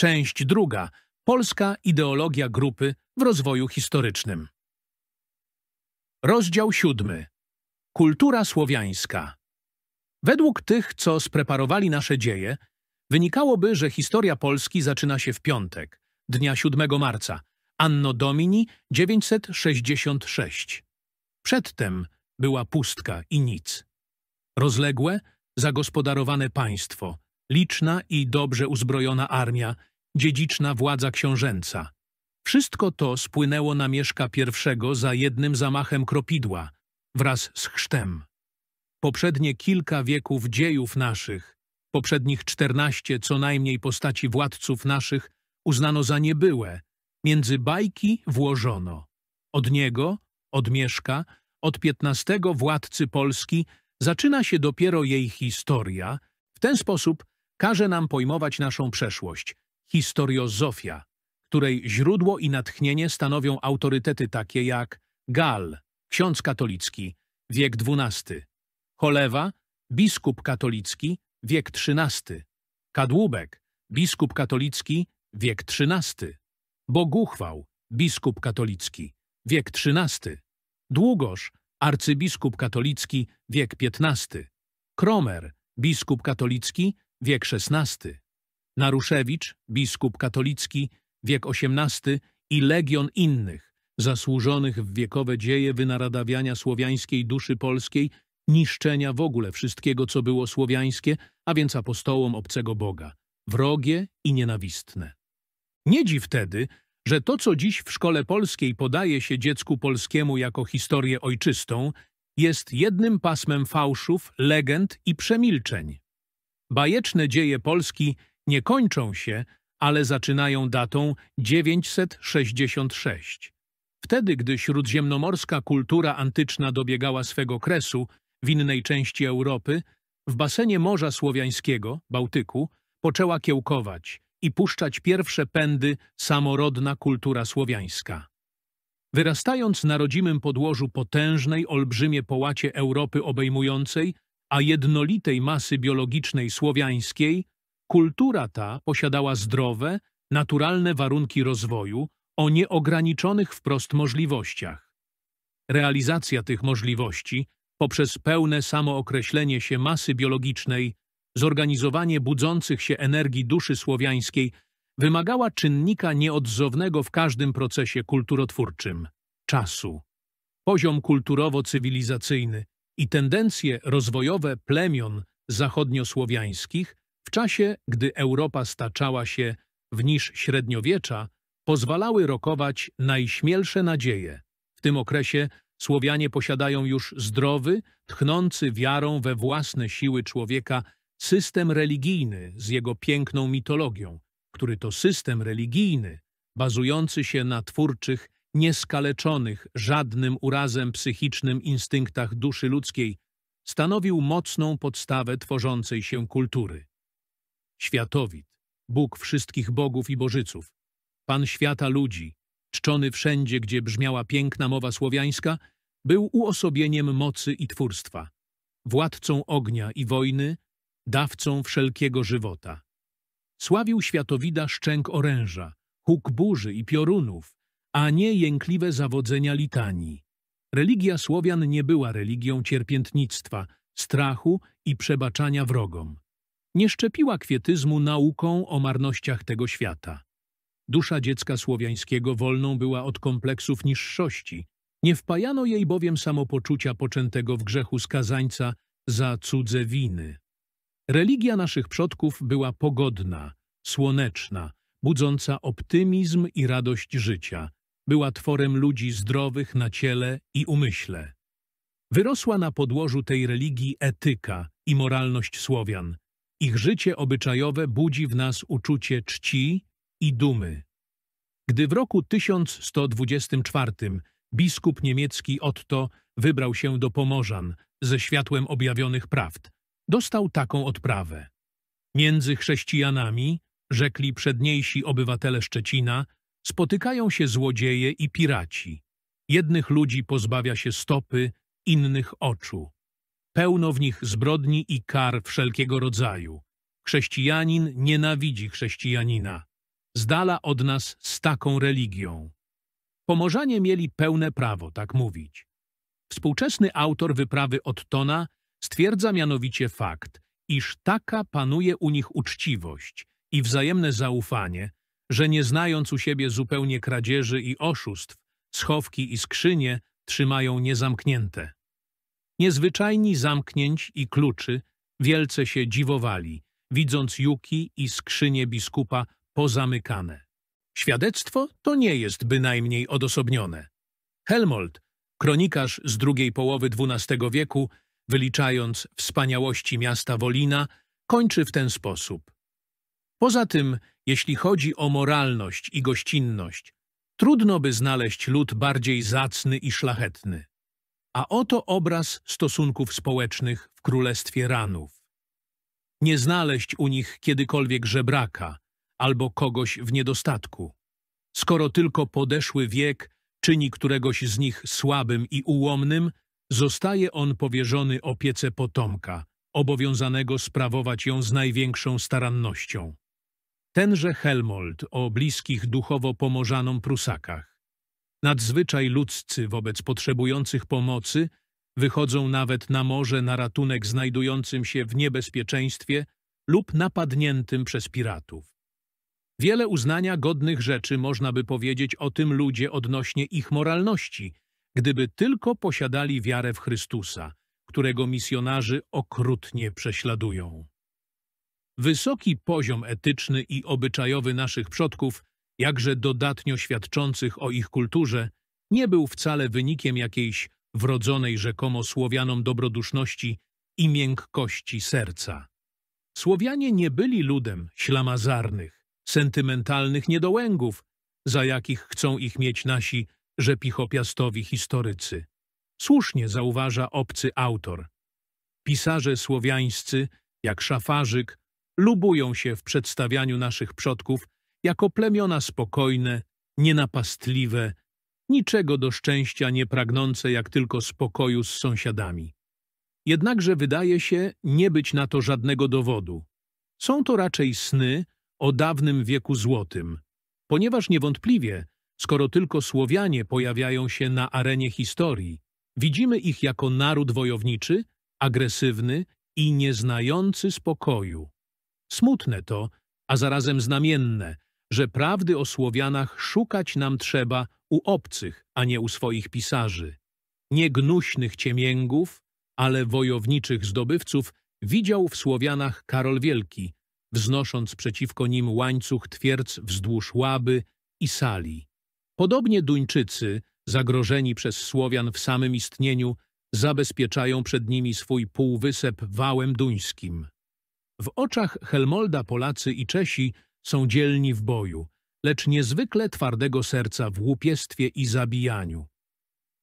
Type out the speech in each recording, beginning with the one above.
Część druga. Polska ideologia grupy w rozwoju historycznym. Rozdział siódmy. Kultura słowiańska. Według tych, co spreparowali nasze dzieje, wynikałoby, że historia Polski zaczyna się w piątek, dnia 7 marca, anno domini 966. Przedtem była pustka i nic. Rozległe, zagospodarowane państwo – liczna i dobrze uzbrojona armia, dziedziczna władza książęca. Wszystko to spłynęło na Mieszka I za jednym zamachem kropidła, wraz z chrztem. Poprzednie kilka wieków dziejów naszych, poprzednich czternaście co najmniej postaci władców naszych uznano za niebyłe, między bajki włożono. Od niego, od Mieszka, od piętnastego władcy Polski zaczyna się dopiero jej historia, w ten sposób każe nam pojmować naszą przeszłość, historiozofia, której źródło i natchnienie stanowią autorytety takie jak Gal, ksiądz katolicki, wiek XII, Cholewa, biskup katolicki, wiek XIII, Kadłubek, biskup katolicki, wiek XIII, Boguchwał, biskup katolicki, wiek XIII, Długosz, arcybiskup katolicki, wiek XV, Kromer, biskup katolicki, wiek XVI, Naruszewicz, biskup katolicki, wiek XVIII i legion innych, zasłużonych w wiekowe dzieje wynaradawiania słowiańskiej duszy polskiej, niszczenia w ogóle wszystkiego, co było słowiańskie, a więc apostołom obcego Boga, wrogie i nienawistne. Nie dziw wtedy, że to, co dziś w szkole polskiej podaje się dziecku polskiemu jako historię ojczystą, jest jednym pasmem fałszów, legend i przemilczeń. Bajeczne dzieje Polski nie kończą się, ale zaczynają datą 966. Wtedy, gdy śródziemnomorska kultura antyczna dobiegała swego kresu w innej części Europy, w basenie Morza Słowiańskiego, Bałtyku, poczęła kiełkować i puszczać pierwsze pędy samorodna kultura słowiańska. Wyrastając na rodzimym podłożu potężnej, olbrzymie połacie Europy obejmującej a jednolitej masy biologicznej słowiańskiej, kultura ta posiadała zdrowe, naturalne warunki rozwoju o nieograniczonych wprost możliwościach. Realizacja tych możliwości poprzez pełne samookreślenie się masy biologicznej, zorganizowanie budzących się energii duszy słowiańskiej wymagała czynnika nieodzownego w każdym procesie kulturotwórczym – czasu. Poziom kulturowo-cywilizacyjny – i tendencje rozwojowe plemion zachodniosłowiańskich w czasie, gdy Europa staczała się w niż średniowiecza, pozwalały rokować najśmielsze nadzieje. W tym okresie Słowianie posiadają już zdrowy, tchnący wiarą we własne siły człowieka system religijny z jego piękną mitologią, który to system religijny, bazujący się na twórczych nieskaleczonych żadnym urazem psychicznym instynktach duszy ludzkiej, stanowił mocną podstawę tworzącej się kultury. Światowid, Bóg wszystkich bogów i bożyców, Pan świata ludzi, czczony wszędzie, gdzie brzmiała piękna mowa słowiańska, był uosobieniem mocy i twórstwa, władcą ognia i wojny, dawcą wszelkiego żywota. Sławił światowida szczęk oręża, huk burzy i piorunów, a nie jękliwe zawodzenia litanii. Religia Słowian nie była religią cierpiętnictwa, strachu i przebaczania wrogom. Nie szczepiła kwietyzmu nauką o marnościach tego świata. Dusza dziecka słowiańskiego wolną była od kompleksów niższości. Nie wpajano jej bowiem samopoczucia poczętego w grzechu skazańca za cudze winy. Religia naszych przodków była pogodna, słoneczna, budząca optymizm i radość życia, była tworem ludzi zdrowych na ciele i umyśle. Wyrosła na podłożu tej religii etyka i moralność Słowian. Ich życie obyczajowe budzi w nas uczucie czci i dumy. Gdy w roku 1124 biskup niemiecki Otto wybrał się do Pomorzan ze światłem objawionych prawd, dostał taką odprawę. Między chrześcijanami, rzekli przedniejsi obywatele Szczecina, spotykają się złodzieje i piraci. Jednych ludzi pozbawia się stopy, innych oczu. Pełno w nich zbrodni i kar wszelkiego rodzaju. Chrześcijanin nienawidzi chrześcijanina. Zdala od nas z taką religią. Pomorzanie mieli pełne prawo tak mówić. Współczesny autor wyprawy Ottona stwierdza mianowicie fakt, iż taka panuje u nich uczciwość i wzajemne zaufanie, że nie znając u siebie zupełnie kradzieży i oszustw, schowki i skrzynie trzymają niezamknięte. Niezwyczajni zamknięć i kluczy wielce się dziwowali, widząc juki i skrzynie biskupa pozamykane. Świadectwo to nie jest bynajmniej odosobnione. Helmold, kronikarz z drugiej połowy XII wieku, wyliczając wspaniałości miasta Wolina, kończy w ten sposób. Poza tym, jeśli chodzi o moralność i gościnność, trudno by znaleźć lud bardziej zacny i szlachetny. A oto obraz stosunków społecznych w Królestwie Ranów. Nie znaleźć u nich kiedykolwiek żebraka albo kogoś w niedostatku. Skoro tylko podeszły wiek czyni któregoś z nich słabym i ułomnym, zostaje on powierzony opiece potomka, obowiązanego sprawować ją z największą starannością. Tenże Helmold o bliskich duchowo pomorzanom Prusakach. Nadzwyczaj ludzcy wobec potrzebujących pomocy wychodzą nawet na morze na ratunek znajdującym się w niebezpieczeństwie lub napadniętym przez piratów. Wiele uznania godnych rzeczy można by powiedzieć o tym ludzie odnośnie ich moralności, gdyby tylko posiadali wiarę w Chrystusa, którego misjonarzy okrutnie prześladują. Wysoki poziom etyczny i obyczajowy naszych przodków, jakże dodatnio świadczących o ich kulturze, nie był wcale wynikiem jakiejś wrodzonej rzekomo Słowianom dobroduszności i miękkości serca. Słowianie nie byli ludem ślamazarnych, sentymentalnych niedołęgów, za jakich chcą ich mieć nasi rzepichopiastowi historycy. Słusznie zauważa obcy autor. Pisarze słowiańscy, jak Szafarzyk, lubują się w przedstawianiu naszych przodków jako plemiona spokojne, nienapastliwe, niczego do szczęścia nie pragnące jak tylko spokoju z sąsiadami. Jednakże wydaje się nie być na to żadnego dowodu. Są to raczej sny o dawnym wieku złotym, ponieważ niewątpliwie, skoro tylko Słowianie pojawiają się na arenie historii, widzimy ich jako naród wojowniczy, agresywny i nieznający spokoju. Smutne to, a zarazem znamienne, że prawdy o Słowianach szukać nam trzeba u obcych, a nie u swoich pisarzy. Nie gnuśnych ciemięgów, ale wojowniczych zdobywców widział w Słowianach Karol Wielki, wznosząc przeciwko nim łańcuch twierdz wzdłuż Łaby i Sali. Podobnie Duńczycy, zagrożeni przez Słowian w samym istnieniu, zabezpieczają przed nimi swój półwysep wałem duńskim. W oczach Helmolda Polacy i Czesi są dzielni w boju, lecz niezwykle twardego serca w łupiestwie i zabijaniu.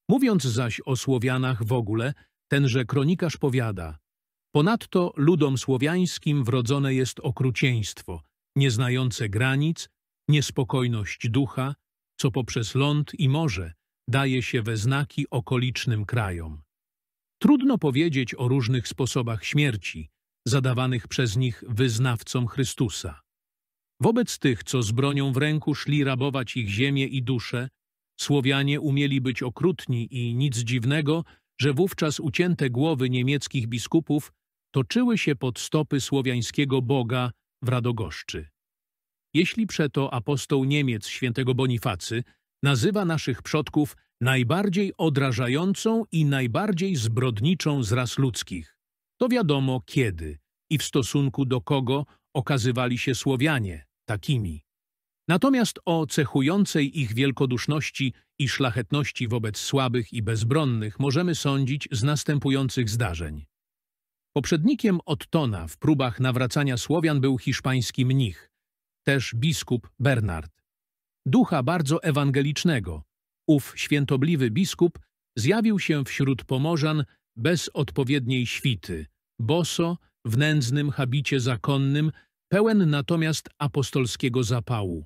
Mówiąc zaś o Słowianach w ogóle, tenże kronikarz powiada Ponadto ludom słowiańskim wrodzone jest okrucieństwo, nieznające granic, niespokojność ducha, co poprzez ląd i morze daje się we znaki okolicznym krajom. Trudno powiedzieć o różnych sposobach śmierci, zadawanych przez nich wyznawcom Chrystusa. Wobec tych, co z bronią w ręku szli rabować ich ziemię i dusze, Słowianie umieli być okrutni i nic dziwnego, że wówczas ucięte głowy niemieckich biskupów toczyły się pod stopy słowiańskiego Boga w Radogoszczy. Jeśli przeto apostoł Niemiec świętego Bonifacy nazywa naszych przodków najbardziej odrażającą i najbardziej zbrodniczą z ras ludzkich, to wiadomo kiedy i w stosunku do kogo okazywali się Słowianie takimi. Natomiast o cechującej ich wielkoduszności i szlachetności wobec słabych i bezbronnych możemy sądzić z następujących zdarzeń. Poprzednikiem Ottona w próbach nawracania Słowian był hiszpański mnich, też biskup Bernard. Ducha bardzo ewangelicznego, ów świętobliwy biskup zjawił się wśród Pomorzan bez odpowiedniej świty, boso, w nędznym habicie zakonnym, pełen natomiast apostolskiego zapału.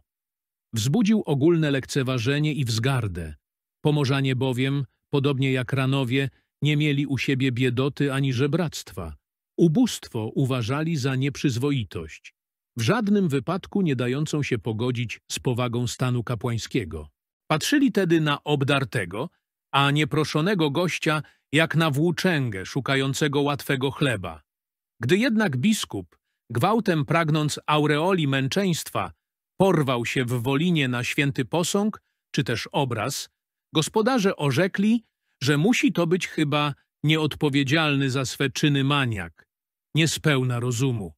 Wzbudził ogólne lekceważenie i wzgardę. Pomorzanie bowiem, podobnie jak ranowie, nie mieli u siebie biedoty ani żebractwa. Ubóstwo uważali za nieprzyzwoitość, w żadnym wypadku nie dającą się pogodzić z powagą stanu kapłańskiego. Patrzyli tedy na obdartego, a nieproszonego gościa jak na włóczęgę szukającego łatwego chleba. Gdy jednak biskup, gwałtem pragnąc aureoli męczeństwa, porwał się w Wolinie na święty posąg czy też obraz, gospodarze orzekli, że musi to być chyba nieodpowiedzialny za swe czyny maniak, niespełna rozumu.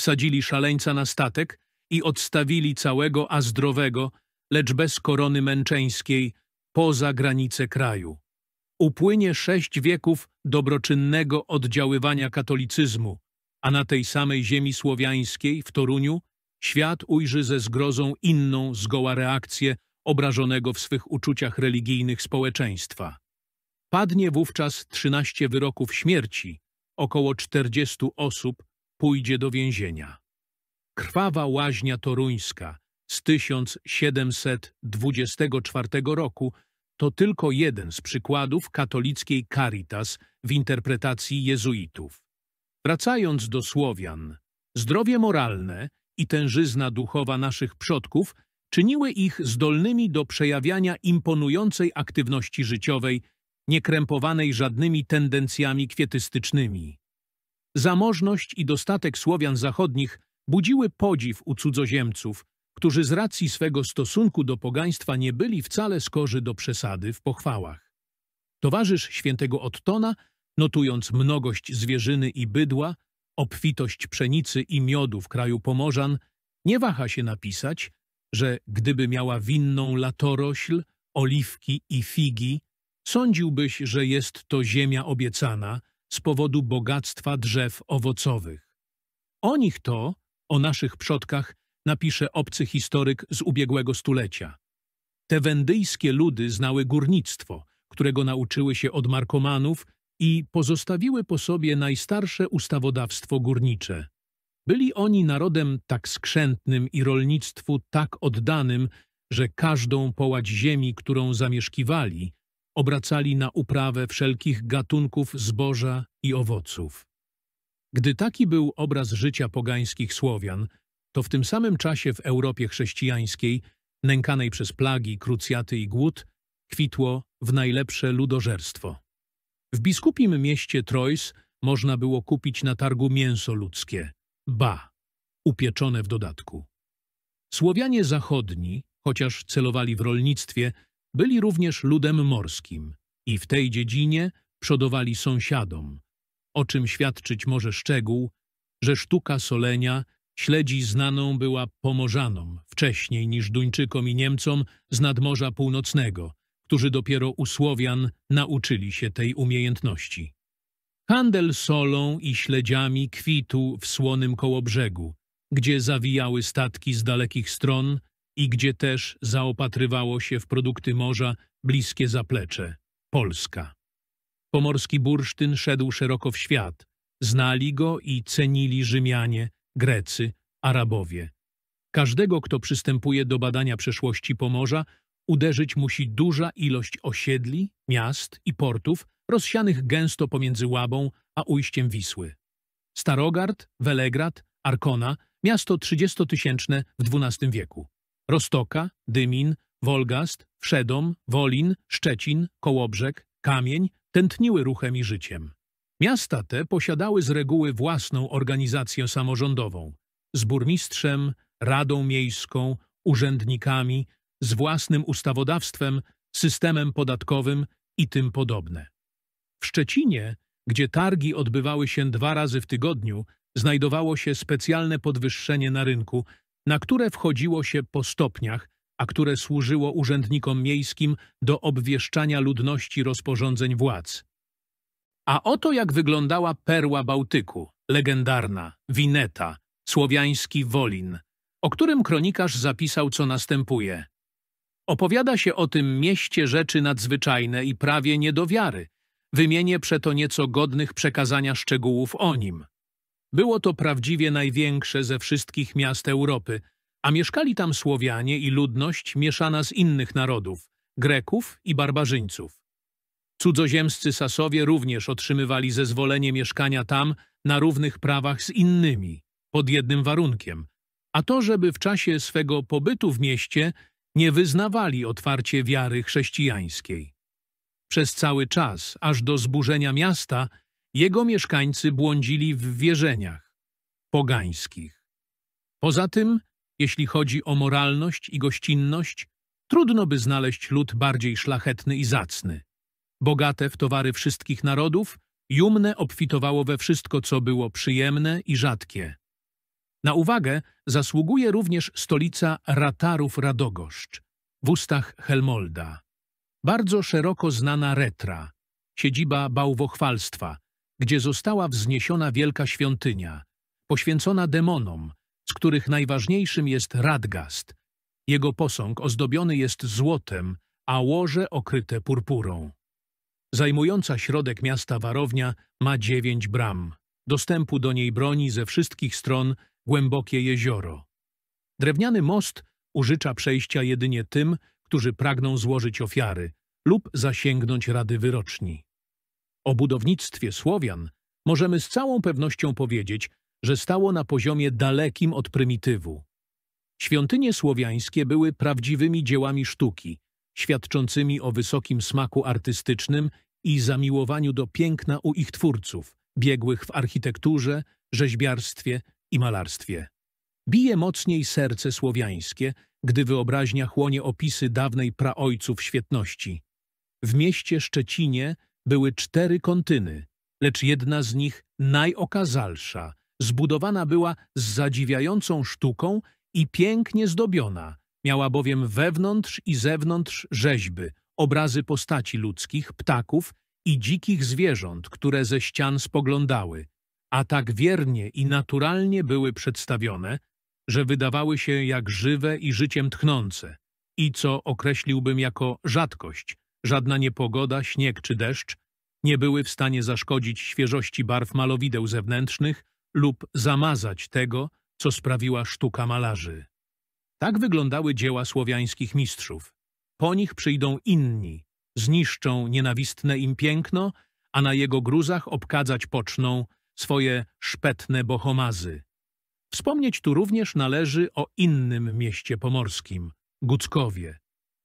Wsadzili szaleńca na statek i odstawili całego a zdrowego, lecz bez korony męczeńskiej, poza granice kraju upłynie sześć wieków dobroczynnego oddziaływania katolicyzmu, a na tej samej ziemi słowiańskiej, w Toruniu, świat ujrzy ze zgrozą inną zgoła reakcję obrażonego w swych uczuciach religijnych społeczeństwa. Padnie wówczas 13 wyroków śmierci, około 40 osób pójdzie do więzienia. Krwawa łaźnia toruńska z 1724 roku to tylko jeden z przykładów katolickiej caritas w interpretacji jezuitów. Wracając do Słowian, zdrowie moralne i tężyzna duchowa naszych przodków czyniły ich zdolnymi do przejawiania imponującej aktywności życiowej, niekrępowanej żadnymi tendencjami kwietystycznymi. Zamożność i dostatek Słowian zachodnich budziły podziw u cudzoziemców, którzy z racji swego stosunku do pogaństwa nie byli wcale skorzy do przesady w pochwałach. Towarzysz świętego Ottona, notując mnogość zwierzyny i bydła, obfitość pszenicy i miodu w kraju Pomorzan, nie waha się napisać, że gdyby miała winną latorośl, oliwki i figi, sądziłbyś, że jest to ziemia obiecana z powodu bogactwa drzew owocowych. O nich to, o naszych przodkach, napisze obcy historyk z ubiegłego stulecia. Te wendyjskie ludy znały górnictwo, którego nauczyły się od markomanów i pozostawiły po sobie najstarsze ustawodawstwo górnicze. Byli oni narodem tak skrzętnym i rolnictwu tak oddanym, że każdą połać ziemi, którą zamieszkiwali, obracali na uprawę wszelkich gatunków zboża i owoców. Gdy taki był obraz życia pogańskich Słowian, to w tym samym czasie w Europie chrześcijańskiej, nękanej przez plagi, krucjaty i głód, kwitło w najlepsze ludożerstwo. W biskupim mieście Troyes można było kupić na targu mięso ludzkie, ba, upieczone w dodatku. Słowianie zachodni, chociaż celowali w rolnictwie, byli również ludem morskim i w tej dziedzinie przodowali sąsiadom, o czym świadczyć może szczegół, że sztuka solenia – Śledzi znaną była Pomorzanom wcześniej niż Duńczykom i Niemcom z nadmorza północnego, którzy dopiero u Słowian nauczyli się tej umiejętności. Handel solą i śledziami kwitł w słonym kołobrzegu, gdzie zawijały statki z dalekich stron i gdzie też zaopatrywało się w produkty morza bliskie zaplecze – Polska. Pomorski bursztyn szedł szeroko w świat. Znali go i cenili Rzymianie, Grecy, Arabowie. Każdego, kto przystępuje do badania przeszłości Pomorza, uderzyć musi duża ilość osiedli, miast i portów rozsianych gęsto pomiędzy Łabą a ujściem Wisły. Starogard, Welegrad, Arkona, miasto 30-tysięczne w XII wieku. Rostoka, Dymin, Wolgast, Wszedom, Wolin, Szczecin, Kołobrzeg, Kamień tętniły ruchem i życiem. Miasta te posiadały z reguły własną organizację samorządową z burmistrzem, radą miejską, urzędnikami, z własnym ustawodawstwem, systemem podatkowym i tym podobne. W Szczecinie, gdzie targi odbywały się dwa razy w tygodniu, znajdowało się specjalne podwyższenie na rynku, na które wchodziło się po stopniach, a które służyło urzędnikom miejskim do obwieszczania ludności rozporządzeń władz. A oto jak wyglądała perła Bałtyku, legendarna, Wineta, słowiański Wolin, o którym kronikarz zapisał, co następuje. Opowiada się o tym mieście rzeczy nadzwyczajne i prawie nie do wiary. Wymienię przeto nieco godnych przekazania szczegółów o nim. Było to prawdziwie największe ze wszystkich miast Europy, a mieszkali tam Słowianie i ludność mieszana z innych narodów, Greków i barbarzyńców. Cudzoziemscy Sasowie również otrzymywali zezwolenie mieszkania tam na równych prawach z innymi, pod jednym warunkiem, a to, żeby w czasie swego pobytu w mieście nie wyznawali otwarcie wiary chrześcijańskiej. Przez cały czas, aż do zburzenia miasta, jego mieszkańcy błądzili w wierzeniach pogańskich. Poza tym, jeśli chodzi o moralność i gościnność, trudno by znaleźć lud bardziej szlachetny i zacny. Bogate w towary wszystkich narodów, Jumne obfitowało we wszystko, co było przyjemne i rzadkie. Na uwagę zasługuje również stolica Ratarów Radogoszcz, w ustach Helmolda. Bardzo szeroko znana Retra, siedziba bałwochwalstwa, gdzie została wzniesiona wielka świątynia, poświęcona demonom, z których najważniejszym jest Radgast. Jego posąg ozdobiony jest złotem, a łoże okryte purpurą. Zajmująca środek miasta warownia ma dziewięć bram. Dostępu do niej broni ze wszystkich stron głębokie jezioro. Drewniany most użycza przejścia jedynie tym, którzy pragną złożyć ofiary lub zasięgnąć rady wyroczni. O budownictwie Słowian możemy z całą pewnością powiedzieć, że stało na poziomie dalekim od prymitywu. Świątynie słowiańskie były prawdziwymi dziełami sztuki, świadczącymi o wysokim smaku artystycznym i zamiłowaniu do piękna u ich twórców, biegłych w architekturze, rzeźbiarstwie i malarstwie. Bije mocniej serce słowiańskie, gdy wyobraźnia chłonie opisy dawnej praojców świetności. W mieście Szczecinie były cztery kontyny, lecz jedna z nich, najokazalsza, zbudowana była z zadziwiającą sztuką i pięknie zdobiona, Miała bowiem wewnątrz i zewnątrz rzeźby, obrazy postaci ludzkich, ptaków i dzikich zwierząt, które ze ścian spoglądały, a tak wiernie i naturalnie były przedstawione, że wydawały się jak żywe i życiem tchnące i co określiłbym jako rzadkość. Żadna niepogoda, śnieg czy deszcz nie były w stanie zaszkodzić świeżości barw malowideł zewnętrznych lub zamazać tego, co sprawiła sztuka malarzy. Tak wyglądały dzieła słowiańskich mistrzów. Po nich przyjdą inni, zniszczą nienawistne im piękno, a na jego gruzach obkadzać poczną swoje szpetne bohomazy. Wspomnieć tu również należy o innym mieście pomorskim, Guckowie,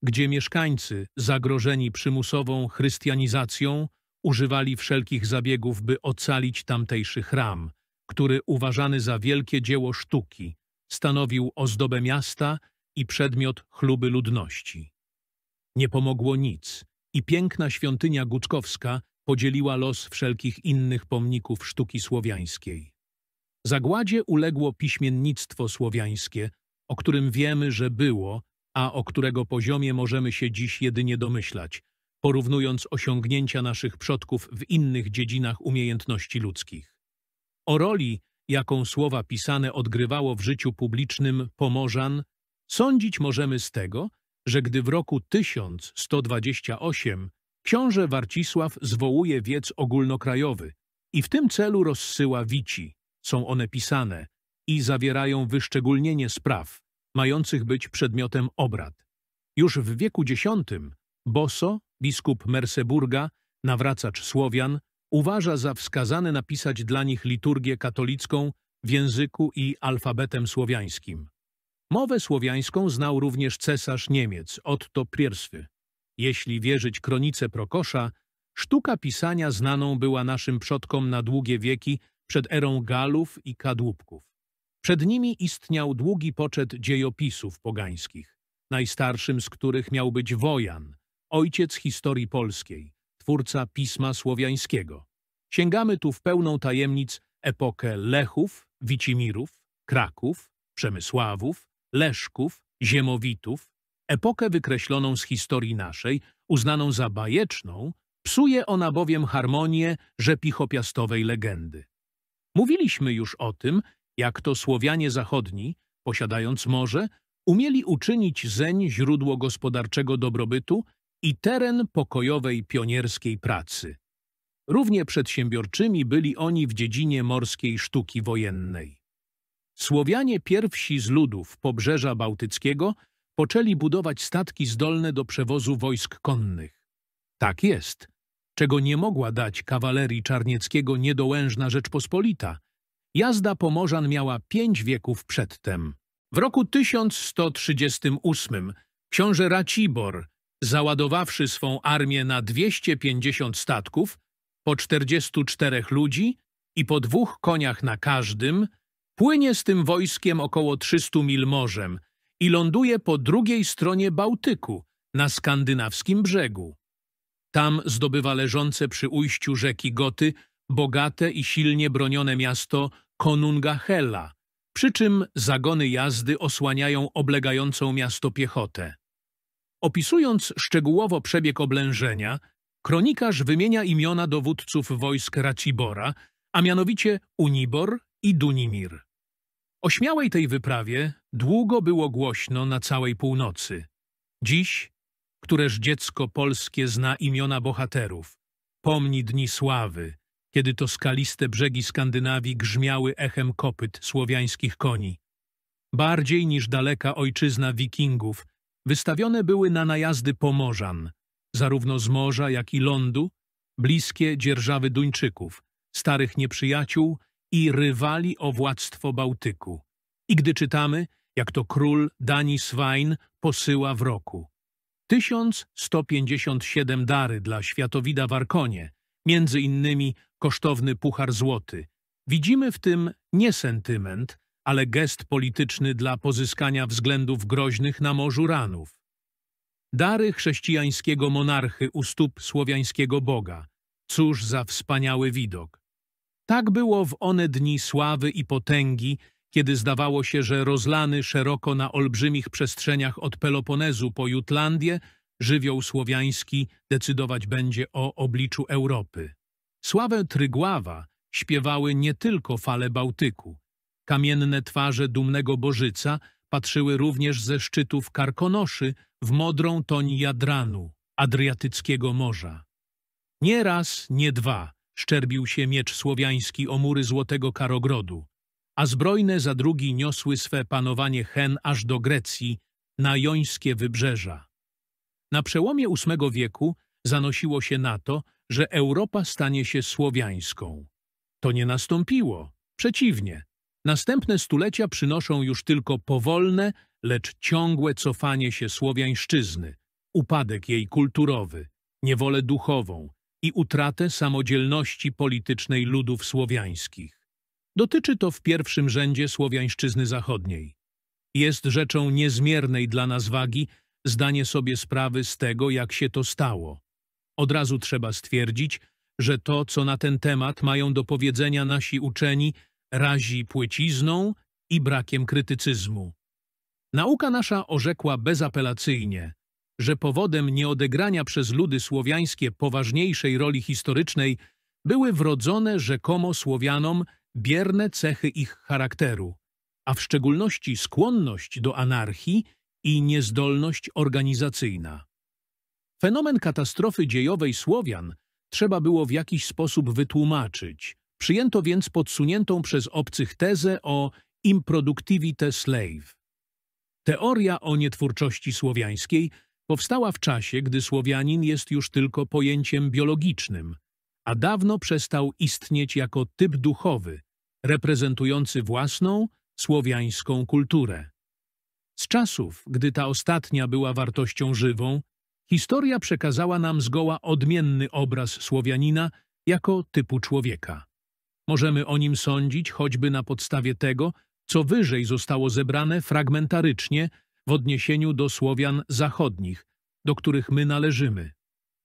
gdzie mieszkańcy, zagrożeni przymusową chrystianizacją, używali wszelkich zabiegów, by ocalić tamtejszy chram, który uważany za wielkie dzieło sztuki, stanowił ozdobę miasta i przedmiot chluby ludności. Nie pomogło nic i piękna świątynia Guczkowska podzieliła los wszelkich innych pomników sztuki słowiańskiej. Zagładzie uległo piśmiennictwo słowiańskie, o którym wiemy, że było, a o którego poziomie możemy się dziś jedynie domyślać, porównując osiągnięcia naszych przodków w innych dziedzinach umiejętności ludzkich. O roli jaką słowa pisane odgrywało w życiu publicznym Pomorzan, sądzić możemy z tego, że gdy w roku 1128 książę Warcisław zwołuje wiec ogólnokrajowy i w tym celu rozsyła wici, są one pisane, i zawierają wyszczególnienie spraw, mających być przedmiotem obrad. Już w wieku X Boso, biskup Merseburga, nawracacz Słowian, uważa za wskazane napisać dla nich liturgię katolicką w języku i alfabetem słowiańskim. Mowę słowiańską znał również cesarz Niemiec Otto I. Jeśli wierzyć kronice Prokosza, sztuka pisania znaną była naszym przodkom na długie wieki przed erą Galów i Kadłubków. Przed nimi istniał długi poczet dziejopisów pogańskich, najstarszym z których miał być Wojan, ojciec historii polskiej twórca pisma słowiańskiego. Sięgamy tu w pełną tajemnic epokę Lechów, Wicimirów, Kraków, Przemysławów, Leszków, Ziemowitów, epokę wykreśloną z historii naszej, uznaną za bajeczną, psuje ona bowiem harmonię rzepichopiastowej legendy. Mówiliśmy już o tym, jak to Słowianie zachodni, posiadając morze, umieli uczynić zeń źródło gospodarczego dobrobytu i teren pokojowej pionierskiej pracy. Równie przedsiębiorczymi byli oni w dziedzinie morskiej sztuki wojennej. Słowianie pierwsi z ludów pobrzeża bałtyckiego poczęli budować statki zdolne do przewozu wojsk konnych. Tak jest, czego nie mogła dać kawalerii czarnieckiego niedołężna Rzeczpospolita. Jazda Pomorzan miała pięć wieków przedtem. W roku 1138 książę Racibor załadowawszy swą armię na 250 statków, po 44 ludzi i po dwóch koniach na każdym, płynie z tym wojskiem około 300 mil morzem i ląduje po drugiej stronie Bałtyku, na skandynawskim brzegu. Tam zdobywa leżące przy ujściu rzeki Goty bogate i silnie bronione miasto Konungahela, przy czym zagony jazdy osłaniają oblegającą miasto piechotę. Opisując szczegółowo przebieg oblężenia, kronikarz wymienia imiona dowódców wojsk Racibora, a mianowicie Unibor i Dunimir. O śmiałej tej wyprawie długo było głośno na całej północy. Dziś, któreż dziecko polskie zna imiona bohaterów, pomni dni sławy, kiedy to skaliste brzegi Skandynawii grzmiały echem kopyt słowiańskich koni. Bardziej niż daleka ojczyzna wikingów wystawione były na najazdy Pomorzan, zarówno z morza, jak i lądu, bliskie dzierżawy Duńczyków, starych nieprzyjaciół i rywali o władztwo Bałtyku. I gdy czytamy, jak to król Dani Swain posyła w roku. 1157 dary dla światowida w Arkonie, między innymi kosztowny puchar złoty. Widzimy w tym nie sentyment, ale gest polityczny dla pozyskania względów groźnych na Morzu Ranów. Dary chrześcijańskiego monarchy u stóp słowiańskiego Boga. Cóż za wspaniały widok! Tak było w one dni sławy i potęgi, kiedy zdawało się, że rozlany szeroko na olbrzymich przestrzeniach od Peloponezu po Jutlandię żywioł słowiański decydować będzie o obliczu Europy. Sławę Trygława śpiewały nie tylko fale Bałtyku, Kamienne twarze dumnego bożyca patrzyły również ze szczytów karkonoszy w modrą toń Jadranu, Adriatyckiego Morza. Nie raz, nie dwa szczerbił się miecz słowiański o mury Złotego Karogrodu, a zbrojne zadrugi niosły swe panowanie Hen aż do Grecji, na jońskie wybrzeża. Na przełomie VIII wieku zanosiło się na to, że Europa stanie się słowiańską. To nie nastąpiło. Przeciwnie, Następne stulecia przynoszą już tylko powolne, lecz ciągłe cofanie się słowiańszczyzny, upadek jej kulturowy, niewolę duchową i utratę samodzielności politycznej ludów słowiańskich. Dotyczy to w pierwszym rzędzie słowiańszczyzny zachodniej. Jest rzeczą niezmiernej dla nas wagi zdanie sobie sprawy z tego, jak się to stało. Od razu trzeba stwierdzić, że to, co na ten temat mają do powiedzenia nasi uczeni, razi płycizną i brakiem krytycyzmu. Nauka nasza orzekła bezapelacyjnie, że powodem nieodegrania przez ludy słowiańskie poważniejszej roli historycznej były wrodzone rzekomo Słowianom bierne cechy ich charakteru, a w szczególności skłonność do anarchii i niezdolność organizacyjna. Fenomen katastrofy dziejowej Słowian trzeba było w jakiś sposób wytłumaczyć – Przyjęto więc podsuniętą przez obcych tezę o improductivite slave. Teoria o nietwórczości słowiańskiej powstała w czasie, gdy Słowianin jest już tylko pojęciem biologicznym, a dawno przestał istnieć jako typ duchowy, reprezentujący własną, słowiańską kulturę. Z czasów, gdy ta ostatnia była wartością żywą, historia przekazała nam zgoła odmienny obraz Słowianina jako typu człowieka. Możemy o nim sądzić choćby na podstawie tego, co wyżej zostało zebrane fragmentarycznie w odniesieniu do Słowian zachodnich, do których my należymy.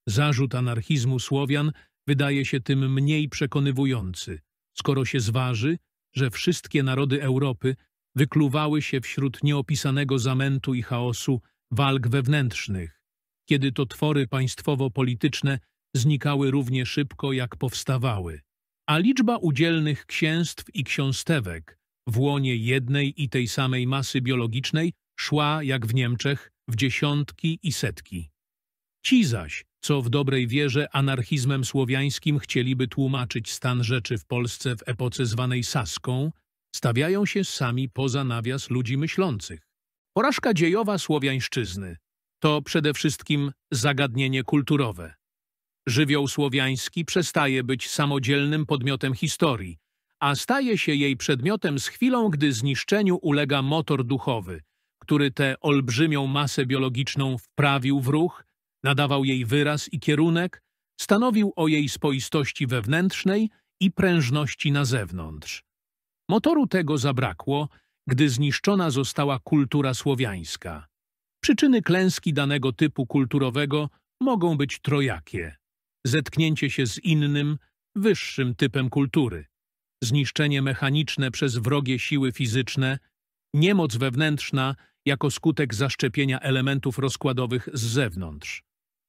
Zarzut anarchizmu Słowian wydaje się tym mniej przekonywujący, skoro się zważy, że wszystkie narody Europy wykluwały się wśród nieopisanego zamętu i chaosu walk wewnętrznych, kiedy to twory państwowo-polityczne znikały równie szybko, jak powstawały a liczba udzielnych księstw i ksiąstewek w łonie jednej i tej samej masy biologicznej szła, jak w Niemczech, w dziesiątki i setki. Ci zaś, co w dobrej wierze anarchizmem słowiańskim chcieliby tłumaczyć stan rzeczy w Polsce w epoce zwanej Saską, stawiają się sami poza nawias ludzi myślących. Porażka dziejowa słowiańszczyzny to przede wszystkim zagadnienie kulturowe. Żywioł słowiański przestaje być samodzielnym podmiotem historii, a staje się jej przedmiotem z chwilą, gdy zniszczeniu ulega motor duchowy, który tę olbrzymią masę biologiczną wprawił w ruch, nadawał jej wyraz i kierunek, stanowił o jej spoistości wewnętrznej i prężności na zewnątrz. Motoru tego zabrakło, gdy zniszczona została kultura słowiańska. Przyczyny klęski danego typu kulturowego mogą być trojakie zetknięcie się z innym, wyższym typem kultury, zniszczenie mechaniczne przez wrogie siły fizyczne, niemoc wewnętrzna jako skutek zaszczepienia elementów rozkładowych z zewnątrz.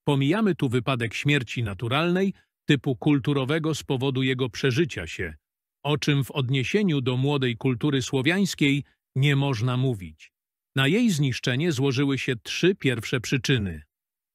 Pomijamy tu wypadek śmierci naturalnej, typu kulturowego z powodu jego przeżycia się, o czym w odniesieniu do młodej kultury słowiańskiej nie można mówić. Na jej zniszczenie złożyły się trzy pierwsze przyczyny.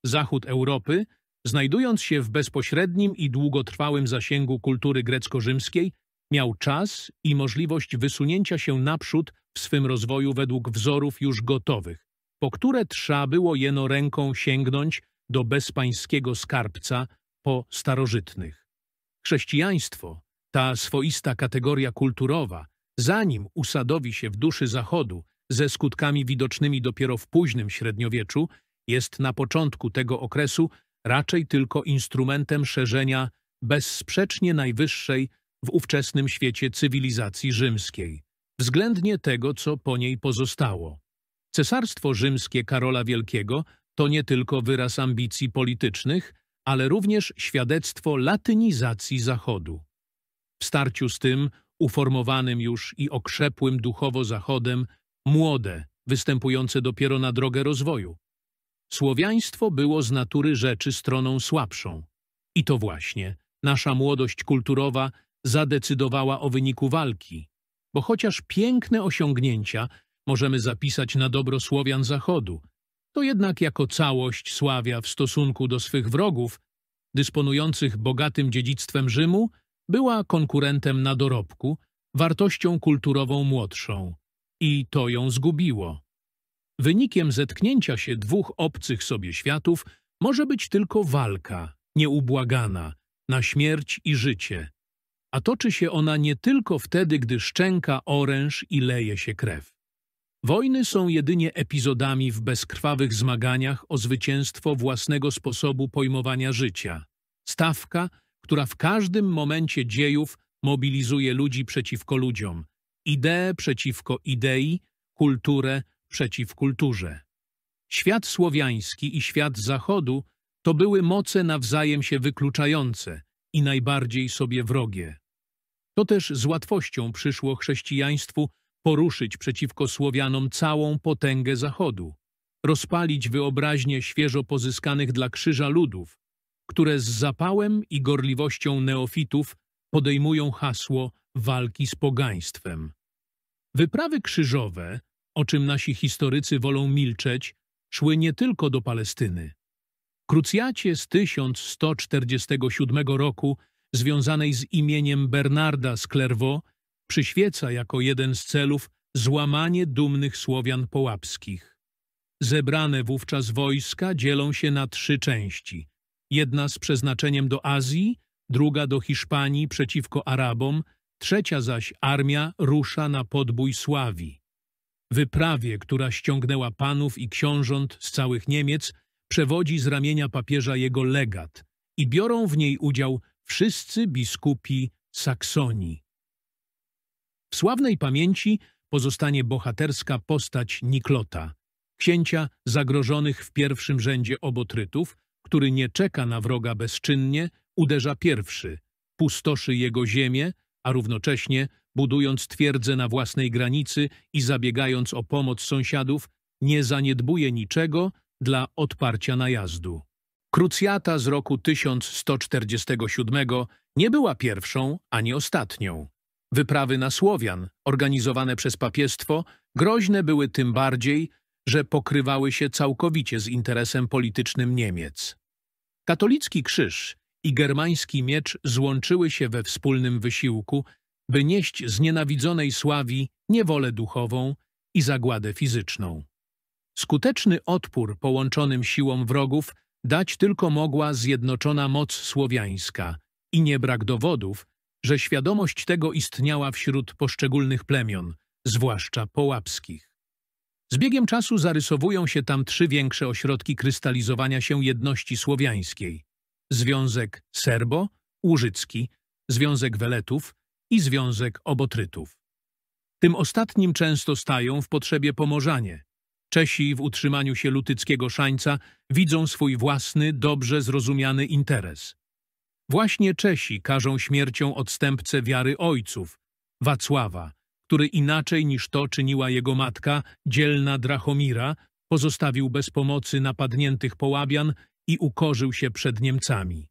Zachód Europy – Znajdując się w bezpośrednim i długotrwałym zasięgu kultury grecko-rzymskiej, miał czas i możliwość wysunięcia się naprzód w swym rozwoju według wzorów już gotowych, po które trzeba było jeno ręką sięgnąć do bezpańskiego skarbca po starożytnych. Chrześcijaństwo, ta swoista kategoria kulturowa, zanim usadowi się w duszy Zachodu ze skutkami widocznymi dopiero w późnym średniowieczu, jest na początku tego okresu raczej tylko instrumentem szerzenia bezsprzecznie najwyższej w ówczesnym świecie cywilizacji rzymskiej, względnie tego, co po niej pozostało. Cesarstwo rzymskie Karola Wielkiego to nie tylko wyraz ambicji politycznych, ale również świadectwo latynizacji Zachodu. W starciu z tym, uformowanym już i okrzepłym duchowo Zachodem, młode, występujące dopiero na drogę rozwoju, Słowiaństwo było z natury rzeczy stroną słabszą. I to właśnie nasza młodość kulturowa zadecydowała o wyniku walki, bo chociaż piękne osiągnięcia możemy zapisać na dobro Słowian Zachodu, to jednak jako całość Sławia w stosunku do swych wrogów, dysponujących bogatym dziedzictwem Rzymu, była konkurentem na dorobku, wartością kulturową młodszą. I to ją zgubiło. Wynikiem zetknięcia się dwóch obcych sobie światów może być tylko walka, nieubłagana, na śmierć i życie. A toczy się ona nie tylko wtedy, gdy szczęka oręż i leje się krew. Wojny są jedynie epizodami w bezkrwawych zmaganiach o zwycięstwo własnego sposobu pojmowania życia. Stawka, która w każdym momencie dziejów mobilizuje ludzi przeciwko ludziom, ideę przeciwko idei, kulturę przeciw kulturze. Świat słowiański i świat zachodu to były moce nawzajem się wykluczające i najbardziej sobie wrogie. To też z łatwością przyszło chrześcijaństwu poruszyć przeciwko Słowianom całą potęgę Zachodu, rozpalić wyobraźnię świeżo pozyskanych dla krzyża ludów, które z zapałem i gorliwością neofitów podejmują hasło walki z pogaństwem. Wyprawy krzyżowe o czym nasi historycy wolą milczeć, szły nie tylko do Palestyny. Krucjacie z 1147 roku, związanej z imieniem Bernarda z Clairvaux, przyświeca jako jeden z celów złamanie dumnych Słowian połapskich. Zebrane wówczas wojska dzielą się na trzy części. Jedna z przeznaczeniem do Azji, druga do Hiszpanii przeciwko Arabom, trzecia zaś armia rusza na podbój Sławii. Wyprawie, która ściągnęła panów i książąt z całych Niemiec, przewodzi z ramienia papieża jego legat i biorą w niej udział wszyscy biskupi Saksonii. W sławnej pamięci pozostanie bohaterska postać Niklota, księcia zagrożonych w pierwszym rzędzie obotrytów, który nie czeka na wroga bezczynnie, uderza pierwszy, pustoszy jego ziemię, a równocześnie budując twierdzę na własnej granicy i zabiegając o pomoc sąsiadów, nie zaniedbuje niczego dla odparcia najazdu. Krucjata z roku 1147 nie była pierwszą ani ostatnią. Wyprawy na Słowian, organizowane przez papiestwo, groźne były tym bardziej, że pokrywały się całkowicie z interesem politycznym Niemiec. Katolicki krzyż i germański miecz złączyły się we wspólnym wysiłku by nieść z nienawidzonej sławi niewolę duchową i zagładę fizyczną. Skuteczny odpór połączonym siłom wrogów dać tylko mogła zjednoczona moc słowiańska i nie brak dowodów, że świadomość tego istniała wśród poszczególnych plemion, zwłaszcza połapskich. Z biegiem czasu zarysowują się tam trzy większe ośrodki krystalizowania się jedności słowiańskiej. Związek Serbo, Łużycki, Związek Weletów i Związek Obotrytów. Tym ostatnim często stają w potrzebie pomorzanie. Czesi w utrzymaniu się lutyckiego szańca widzą swój własny, dobrze zrozumiany interes. Właśnie Czesi karzą śmiercią odstępcę wiary ojców, Wacława, który inaczej niż to czyniła jego matka, dzielna Drachomira, pozostawił bez pomocy napadniętych połabian i ukorzył się przed Niemcami.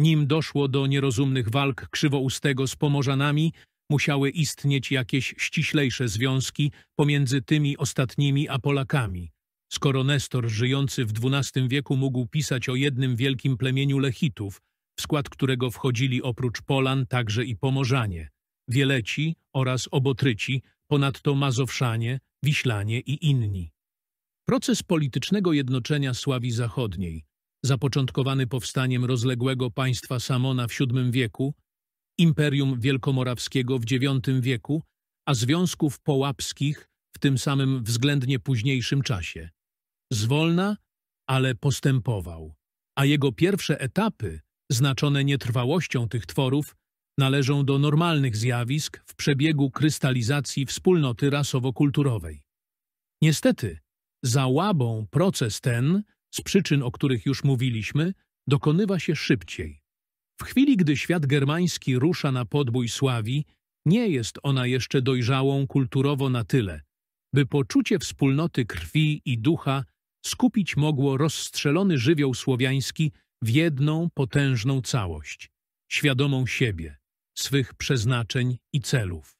Nim doszło do nierozumnych walk krzywoustego z Pomorzanami, musiały istnieć jakieś ściślejsze związki pomiędzy tymi ostatnimi a Polakami. Skoro Nestor żyjący w XII wieku mógł pisać o jednym wielkim plemieniu Lechitów, w skład którego wchodzili oprócz Polan także i Pomorzanie, Wieleci oraz Obotryci, ponadto Mazowszanie, Wiślanie i inni. Proces politycznego jednoczenia Sławi Zachodniej zapoczątkowany powstaniem rozległego państwa Samona w VII wieku, Imperium Wielkomorawskiego w IX wieku, a związków połapskich w tym samym względnie późniejszym czasie. Zwolna, ale postępował, a jego pierwsze etapy, znaczone nietrwałością tych tworów, należą do normalnych zjawisk w przebiegu krystalizacji wspólnoty rasowo-kulturowej. Niestety, za łabą proces ten z przyczyn, o których już mówiliśmy, dokonywa się szybciej. W chwili, gdy świat germański rusza na podbój sławi, nie jest ona jeszcze dojrzałą kulturowo na tyle, by poczucie wspólnoty krwi i ducha skupić mogło rozstrzelony żywioł słowiański w jedną potężną całość, świadomą siebie, swych przeznaczeń i celów.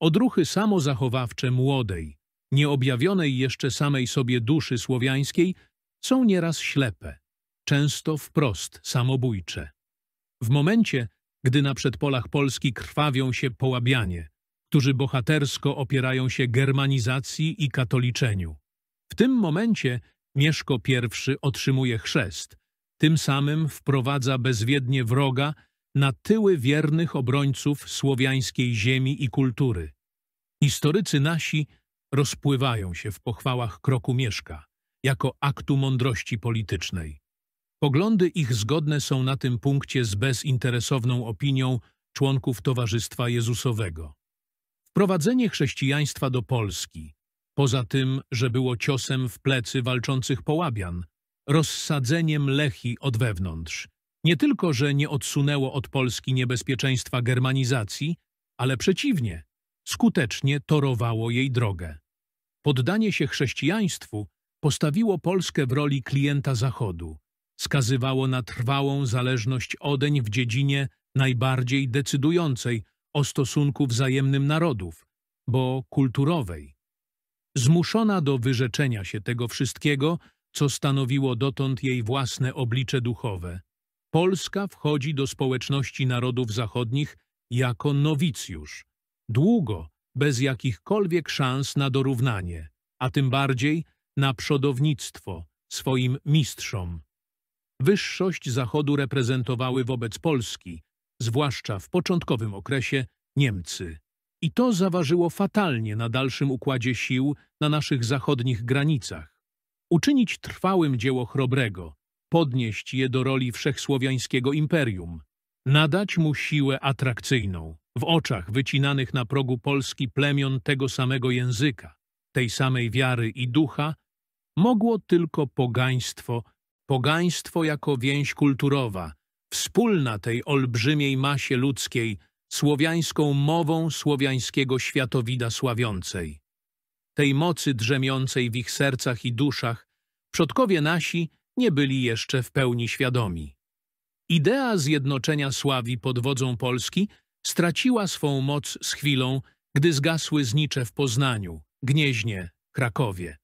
Odruchy samozachowawcze młodej, nieobjawionej jeszcze samej sobie duszy słowiańskiej – są nieraz ślepe, często wprost samobójcze. W momencie, gdy na przedpolach Polski krwawią się połabianie, którzy bohatersko opierają się germanizacji i katoliczeniu. W tym momencie Mieszko I otrzymuje chrzest, tym samym wprowadza bezwiednie wroga na tyły wiernych obrońców słowiańskiej ziemi i kultury. Historycy nasi rozpływają się w pochwałach kroku Mieszka jako aktu mądrości politycznej. Poglądy ich zgodne są na tym punkcie z bezinteresowną opinią członków Towarzystwa Jezusowego. Wprowadzenie chrześcijaństwa do Polski, poza tym, że było ciosem w plecy walczących połabian, rozsadzeniem Lechi od wewnątrz, nie tylko, że nie odsunęło od Polski niebezpieczeństwa germanizacji, ale przeciwnie, skutecznie torowało jej drogę. Poddanie się chrześcijaństwu postawiło Polskę w roli klienta Zachodu, skazywało na trwałą zależność Odeń w dziedzinie najbardziej decydującej o stosunku wzajemnym narodów, bo kulturowej. Zmuszona do wyrzeczenia się tego wszystkiego, co stanowiło dotąd jej własne oblicze duchowe, Polska wchodzi do społeczności narodów zachodnich jako nowicjusz, długo, bez jakichkolwiek szans na dorównanie, a tym bardziej na przodownictwo swoim mistrzom. Wyższość Zachodu reprezentowały wobec Polski, zwłaszcza w początkowym okresie, Niemcy. I to zaważyło fatalnie na dalszym układzie sił na naszych zachodnich granicach. Uczynić trwałym dzieło Chrobrego, podnieść je do roli wszechsłowiańskiego imperium, nadać mu siłę atrakcyjną w oczach wycinanych na progu Polski plemion tego samego języka, tej samej wiary i ducha, mogło tylko pogaństwo, pogaństwo jako więź kulturowa, wspólna tej olbrzymiej masie ludzkiej, słowiańską mową słowiańskiego światowida sławiącej. Tej mocy drzemiącej w ich sercach i duszach przodkowie nasi nie byli jeszcze w pełni świadomi. Idea zjednoczenia Sławi pod wodzą Polski straciła swą moc z chwilą, gdy zgasły znicze w Poznaniu, Gnieźnie, Krakowie.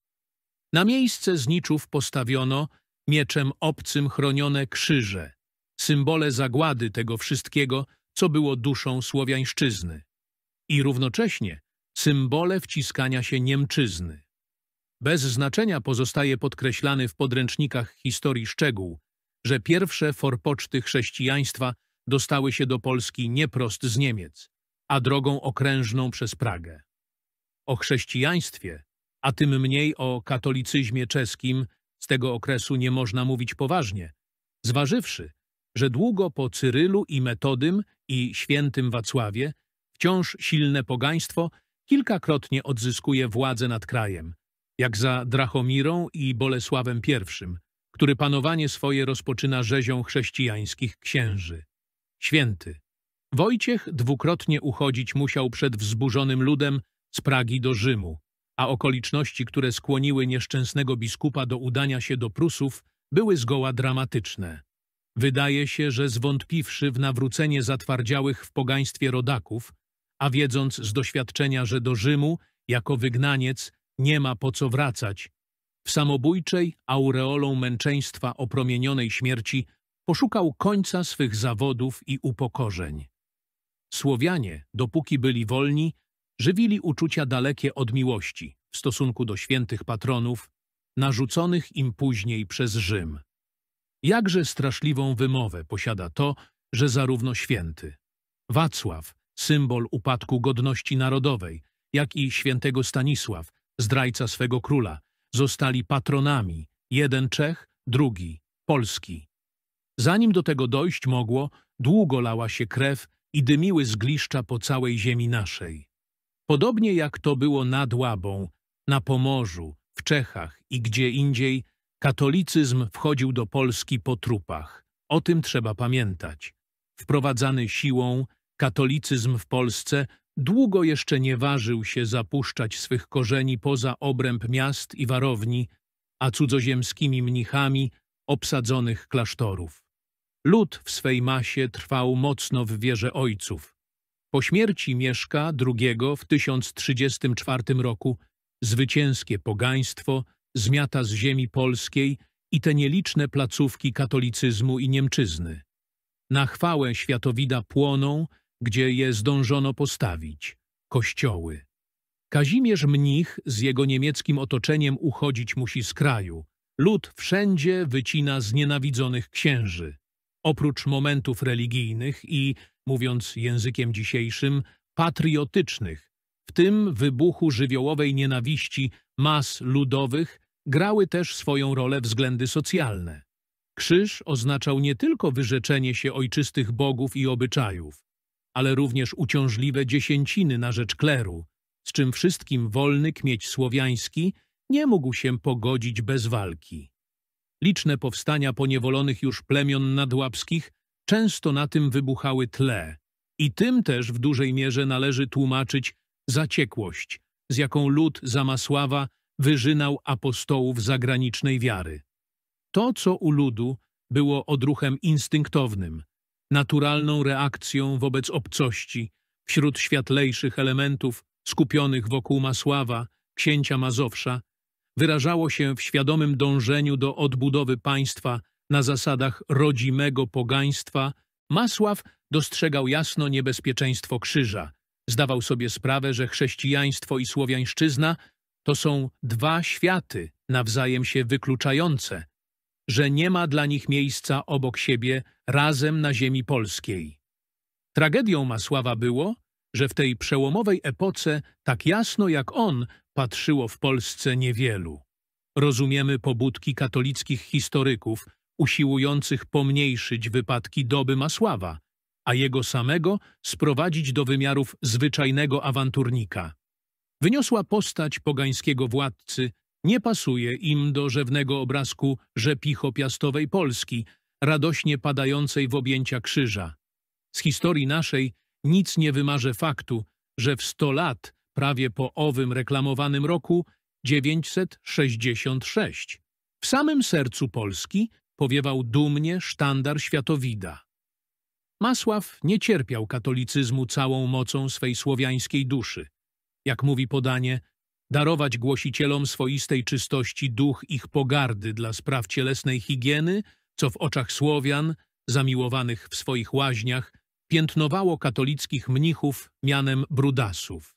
Na miejsce zniczów postawiono mieczem obcym chronione krzyże, symbole zagłady tego wszystkiego, co było duszą słowiańszczyzny i równocześnie symbole wciskania się Niemczyzny. Bez znaczenia pozostaje podkreślany w podręcznikach historii szczegół, że pierwsze forpoczty chrześcijaństwa dostały się do Polski nie prost z Niemiec, a drogą okrężną przez Pragę o chrześcijaństwie, a tym mniej o katolicyzmie czeskim z tego okresu nie można mówić poważnie, zważywszy, że długo po Cyrylu i Metodym i świętym Wacławie wciąż silne pogaństwo kilkakrotnie odzyskuje władzę nad krajem, jak za Drachomirą i Bolesławem I, który panowanie swoje rozpoczyna rzezią chrześcijańskich księży. Święty. Wojciech dwukrotnie uchodzić musiał przed wzburzonym ludem z Pragi do Rzymu, a okoliczności, które skłoniły nieszczęsnego biskupa do udania się do Prusów, były zgoła dramatyczne. Wydaje się, że zwątpiwszy w nawrócenie zatwardziałych w pogaństwie rodaków, a wiedząc z doświadczenia, że do Rzymu, jako wygnaniec, nie ma po co wracać, w samobójczej aureolą męczeństwa opromienionej śmierci poszukał końca swych zawodów i upokorzeń. Słowianie, dopóki byli wolni, żywili uczucia dalekie od miłości w stosunku do świętych patronów, narzuconych im później przez Rzym. Jakże straszliwą wymowę posiada to, że zarówno święty Wacław, symbol upadku godności narodowej, jak i świętego Stanisław, zdrajca swego króla, zostali patronami, jeden Czech, drugi Polski. Zanim do tego dojść mogło, długo lała się krew i dymiły zgliszcza po całej ziemi naszej. Podobnie jak to było nad Łabą, na Pomorzu, w Czechach i gdzie indziej, katolicyzm wchodził do Polski po trupach. O tym trzeba pamiętać. Wprowadzany siłą, katolicyzm w Polsce długo jeszcze nie ważył się zapuszczać swych korzeni poza obręb miast i warowni, a cudzoziemskimi mnichami obsadzonych klasztorów. Lud w swej masie trwał mocno w wierze ojców, po śmierci Mieszka II w 1034 roku zwycięskie pogaństwo zmiata z ziemi polskiej i te nieliczne placówki katolicyzmu i Niemczyzny. Na chwałę światowida płoną, gdzie je zdążono postawić – kościoły. Kazimierz Mnich z jego niemieckim otoczeniem uchodzić musi z kraju. Lud wszędzie wycina znienawidzonych księży. Oprócz momentów religijnych i mówiąc językiem dzisiejszym, patriotycznych, w tym wybuchu żywiołowej nienawiści mas ludowych grały też swoją rolę względy socjalne. Krzyż oznaczał nie tylko wyrzeczenie się ojczystych bogów i obyczajów, ale również uciążliwe dziesięciny na rzecz kleru, z czym wszystkim wolny kmieć słowiański nie mógł się pogodzić bez walki. Liczne powstania poniewolonych już plemion nadłapskich Często na tym wybuchały tle i tym też w dużej mierze należy tłumaczyć zaciekłość, z jaką lud Zamasława wyżynał apostołów zagranicznej wiary. To, co u ludu było odruchem instynktownym, naturalną reakcją wobec obcości, wśród światlejszych elementów skupionych wokół Masława, księcia Mazowsza, wyrażało się w świadomym dążeniu do odbudowy państwa na zasadach rodzimego pogaństwa, Masław dostrzegał jasno niebezpieczeństwo krzyża. Zdawał sobie sprawę, że chrześcijaństwo i słowiańszczyzna to są dwa światy nawzajem się wykluczające, że nie ma dla nich miejsca obok siebie razem na ziemi polskiej. Tragedią Masława było, że w tej przełomowej epoce tak jasno jak on patrzyło w Polsce niewielu. Rozumiemy pobudki katolickich historyków, usiłujących pomniejszyć wypadki doby Masława, a jego samego sprowadzić do wymiarów zwyczajnego awanturnika. Wyniosła postać pogańskiego władcy nie pasuje im do rzewnego obrazku rzepichopiastowej piastowej Polski, radośnie padającej w objęcia krzyża. Z historii naszej nic nie wymarze faktu, że w 100 lat, prawie po owym reklamowanym roku 966, w samym sercu Polski powiewał dumnie sztandar światowida. Masław nie cierpiał katolicyzmu całą mocą swej słowiańskiej duszy. Jak mówi podanie, darować głosicielom swoistej czystości duch ich pogardy dla spraw cielesnej higieny, co w oczach Słowian, zamiłowanych w swoich łaźniach, piętnowało katolickich mnichów mianem brudasów.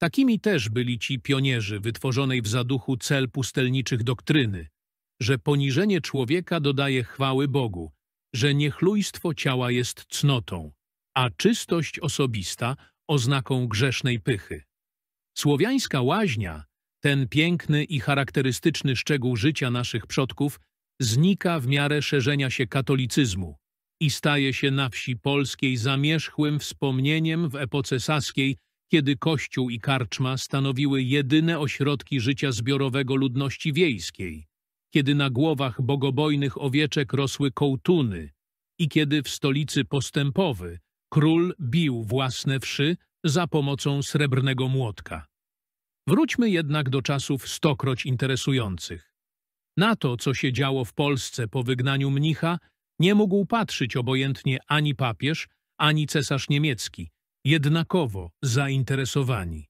Takimi też byli ci pionierzy wytworzonej w zaduchu cel pustelniczych doktryny, że poniżenie człowieka dodaje chwały Bogu, że niechlujstwo ciała jest cnotą, a czystość osobista oznaką grzesznej pychy. Słowiańska łaźnia, ten piękny i charakterystyczny szczegół życia naszych przodków, znika w miarę szerzenia się katolicyzmu i staje się na wsi polskiej zamierzchłym wspomnieniem w epoce saskiej, kiedy kościół i karczma stanowiły jedyne ośrodki życia zbiorowego ludności wiejskiej kiedy na głowach bogobojnych owieczek rosły kołtuny i kiedy w stolicy postępowy król bił własne wszy za pomocą srebrnego młotka. Wróćmy jednak do czasów stokroć interesujących. Na to, co się działo w Polsce po wygnaniu mnicha, nie mógł patrzeć obojętnie ani papież, ani cesarz niemiecki, jednakowo zainteresowani.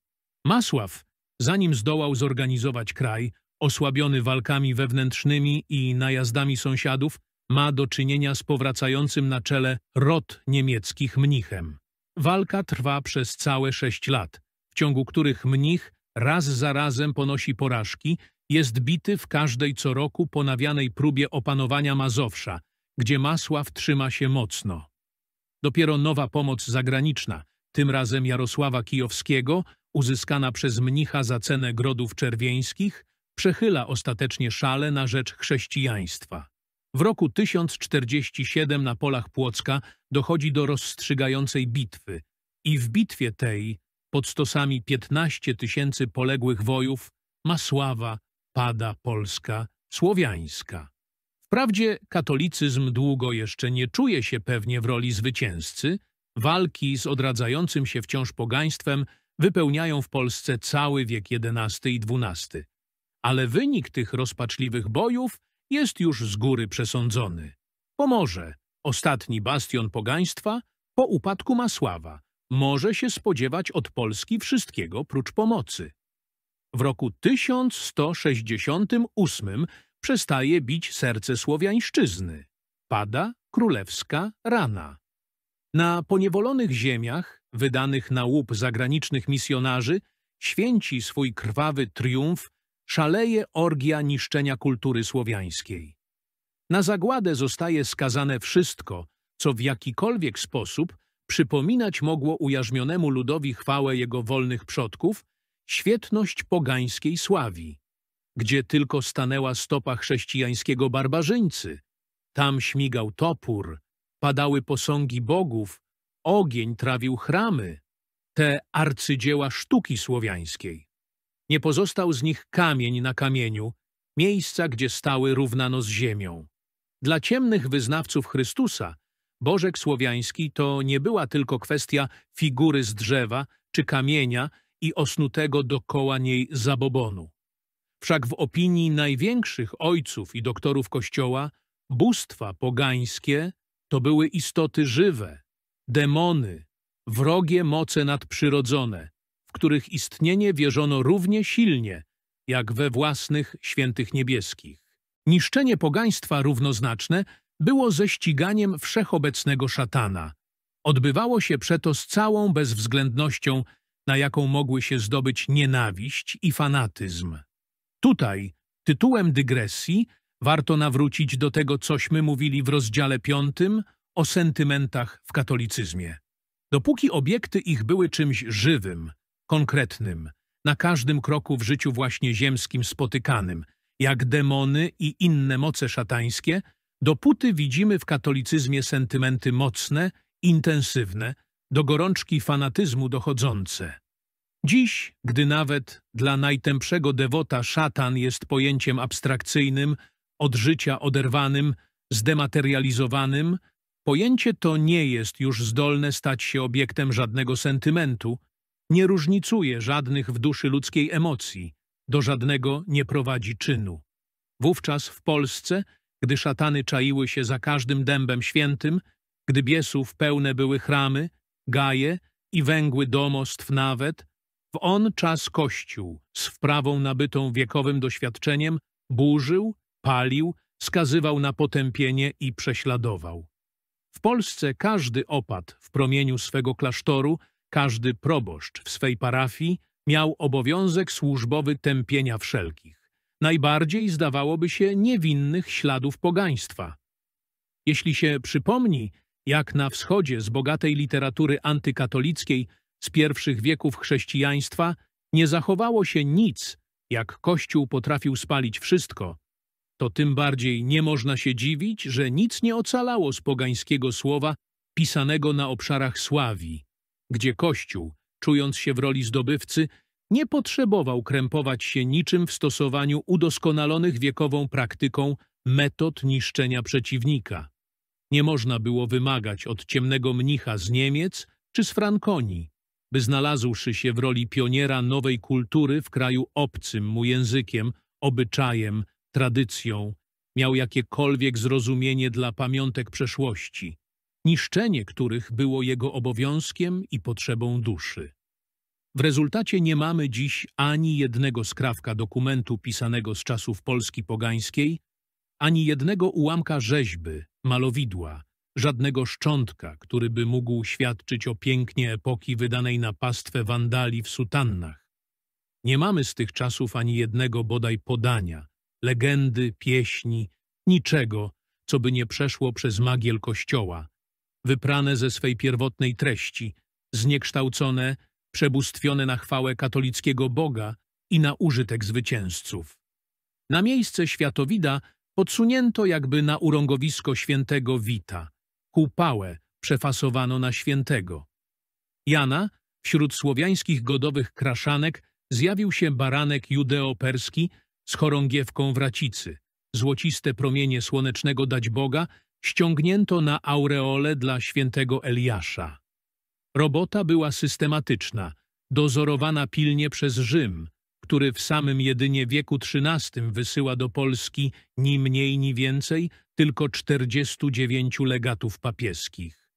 Masław, zanim zdołał zorganizować kraj, osłabiony walkami wewnętrznymi i najazdami sąsiadów, ma do czynienia z powracającym na czele rot niemieckich mnichem. Walka trwa przez całe sześć lat, w ciągu których mnich raz za razem ponosi porażki, jest bity w każdej co roku ponawianej próbie opanowania Mazowsza, gdzie Masław trzyma się mocno. Dopiero nowa pomoc zagraniczna, tym razem Jarosława Kijowskiego, uzyskana przez mnicha za cenę grodów czerwieńskich, przechyla ostatecznie szale na rzecz chrześcijaństwa. W roku 1047 na polach Płocka dochodzi do rozstrzygającej bitwy i w bitwie tej pod stosami 15 tysięcy poległych wojów Masława pada Polska słowiańska. Wprawdzie katolicyzm długo jeszcze nie czuje się pewnie w roli zwycięzcy, walki z odradzającym się wciąż pogaństwem wypełniają w Polsce cały wiek XI i XII ale wynik tych rozpaczliwych bojów jest już z góry przesądzony. Pomorze, ostatni bastion pogaństwa, po upadku Masława, może się spodziewać od Polski wszystkiego prócz pomocy. W roku 1168 przestaje bić serce Słowiańszczyzny. Pada królewska rana. Na poniewolonych ziemiach, wydanych na łup zagranicznych misjonarzy, święci swój krwawy triumf szaleje orgia niszczenia kultury słowiańskiej. Na zagładę zostaje skazane wszystko, co w jakikolwiek sposób przypominać mogło ujarzmionemu ludowi chwałę jego wolnych przodków, świetność pogańskiej sławi. Gdzie tylko stanęła stopa chrześcijańskiego barbarzyńcy, tam śmigał topór, padały posągi bogów, ogień trawił chramy, te arcydzieła sztuki słowiańskiej. Nie pozostał z nich kamień na kamieniu, miejsca, gdzie stały równano z ziemią. Dla ciemnych wyznawców Chrystusa Bożek Słowiański to nie była tylko kwestia figury z drzewa czy kamienia i osnutego dokoła niej zabobonu. Wszak w opinii największych ojców i doktorów Kościoła bóstwa pogańskie to były istoty żywe, demony, wrogie moce nadprzyrodzone, których istnienie wierzono równie silnie, jak we własnych świętych niebieskich. Niszczenie pogaństwa równoznaczne było ze ściganiem wszechobecnego szatana. Odbywało się przeto z całą bezwzględnością, na jaką mogły się zdobyć nienawiść i fanatyzm. Tutaj, tytułem dygresji, warto nawrócić do tego, cośmy mówili w rozdziale piątym o sentymentach w katolicyzmie. Dopóki obiekty ich były czymś żywym, konkretnym, na każdym kroku w życiu właśnie ziemskim spotykanym, jak demony i inne moce szatańskie, dopóty widzimy w katolicyzmie sentymenty mocne, intensywne, do gorączki fanatyzmu dochodzące. Dziś, gdy nawet dla najtępszego dewota szatan jest pojęciem abstrakcyjnym, od życia oderwanym, zdematerializowanym, pojęcie to nie jest już zdolne stać się obiektem żadnego sentymentu, nie różnicuje żadnych w duszy ludzkiej emocji, do żadnego nie prowadzi czynu. Wówczas w Polsce, gdy szatany czaiły się za każdym dębem świętym, gdy biesów pełne były chramy, gaje i węgły domostw nawet, w on czas Kościół, z wprawą nabytą wiekowym doświadczeniem, burzył, palił, skazywał na potępienie i prześladował. W Polsce każdy opat w promieniu swego klasztoru każdy proboszcz w swej parafii miał obowiązek służbowy tępienia wszelkich, najbardziej zdawałoby się niewinnych śladów pogaństwa. Jeśli się przypomni, jak na wschodzie z bogatej literatury antykatolickiej z pierwszych wieków chrześcijaństwa nie zachowało się nic, jak Kościół potrafił spalić wszystko, to tym bardziej nie można się dziwić, że nic nie ocalało z pogańskiego słowa pisanego na obszarach Sławii, gdzie Kościół, czując się w roli zdobywcy, nie potrzebował krępować się niczym w stosowaniu udoskonalonych wiekową praktyką metod niszczenia przeciwnika. Nie można było wymagać od ciemnego mnicha z Niemiec czy z Frankonii, by znalazłszy się w roli pioniera nowej kultury w kraju obcym mu językiem, obyczajem, tradycją, miał jakiekolwiek zrozumienie dla pamiątek przeszłości niszczenie których było jego obowiązkiem i potrzebą duszy. W rezultacie nie mamy dziś ani jednego skrawka dokumentu pisanego z czasów Polski pogańskiej, ani jednego ułamka rzeźby, malowidła, żadnego szczątka, który by mógł świadczyć o pięknie epoki wydanej na pastwę wandali w sutannach. Nie mamy z tych czasów ani jednego bodaj podania, legendy, pieśni, niczego, co by nie przeszło przez magiel kościoła, wyprane ze swej pierwotnej treści, zniekształcone, przebóstwione na chwałę katolickiego Boga i na użytek zwycięzców. Na miejsce światowida podsunięto jakby na urągowisko świętego Wita. Kupałę przefasowano na świętego. Jana, wśród słowiańskich godowych kraszanek, zjawił się baranek judeoperski z chorągiewką w racicy. Złociste promienie słonecznego dać Boga ściągnięto na aureole dla świętego Eliasza. Robota była systematyczna, dozorowana pilnie przez Rzym, który w samym jedynie wieku XIII wysyła do Polski ni mniej, ni więcej tylko 49 legatów papieskich.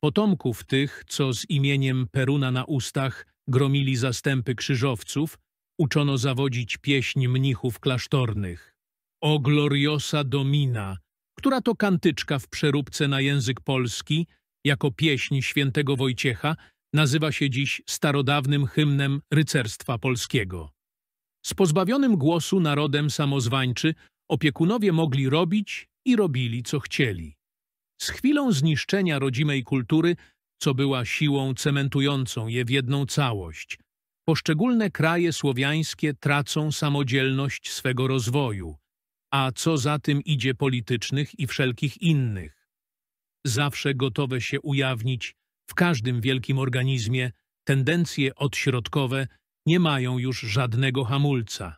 Potomków tych, co z imieniem Peruna na ustach gromili zastępy krzyżowców, uczono zawodzić pieśń mnichów klasztornych. O gloriosa domina, która to kantyczka w przeróbce na język polski, jako pieśń świętego Wojciecha, nazywa się dziś starodawnym hymnem rycerstwa polskiego. Z pozbawionym głosu narodem samozwańczy opiekunowie mogli robić i robili, co chcieli. Z chwilą zniszczenia rodzimej kultury, co była siłą cementującą je w jedną całość, poszczególne kraje słowiańskie tracą samodzielność swego rozwoju – a co za tym idzie politycznych i wszelkich innych. Zawsze gotowe się ujawnić w każdym wielkim organizmie tendencje odśrodkowe nie mają już żadnego hamulca.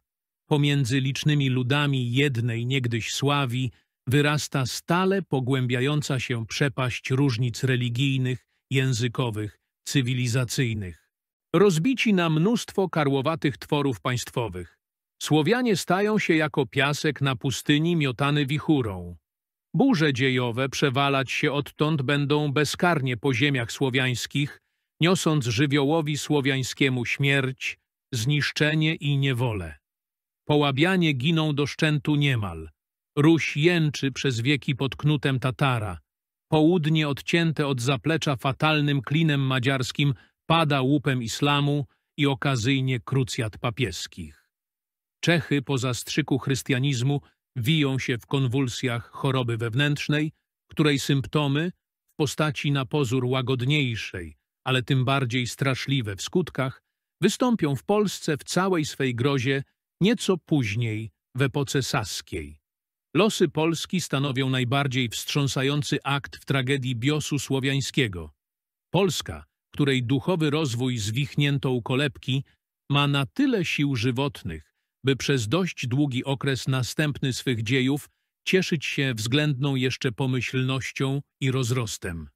Pomiędzy licznymi ludami jednej niegdyś sławi wyrasta stale pogłębiająca się przepaść różnic religijnych, językowych, cywilizacyjnych. Rozbici na mnóstwo karłowatych tworów państwowych, Słowianie stają się jako piasek na pustyni miotany wichurą. Burze dziejowe przewalać się odtąd będą bezkarnie po ziemiach słowiańskich, niosąc żywiołowi słowiańskiemu śmierć, zniszczenie i niewolę. Połabianie giną do szczętu niemal. Ruś jęczy przez wieki pod knutem Tatara. Południe odcięte od zaplecza fatalnym klinem madziarskim pada łupem islamu i okazyjnie krucjat papieskich. Czechy po zastrzyku chrystianizmu wiją się w konwulsjach choroby wewnętrznej, której symptomy w postaci na pozór łagodniejszej, ale tym bardziej straszliwe w skutkach, wystąpią w Polsce w całej swej grozie nieco później, w epoce saskiej. Losy Polski stanowią najbardziej wstrząsający akt w tragedii biosu słowiańskiego. Polska, której duchowy rozwój zwichnięto u kolebki, ma na tyle sił żywotnych, by przez dość długi okres następny swych dziejów cieszyć się względną jeszcze pomyślnością i rozrostem.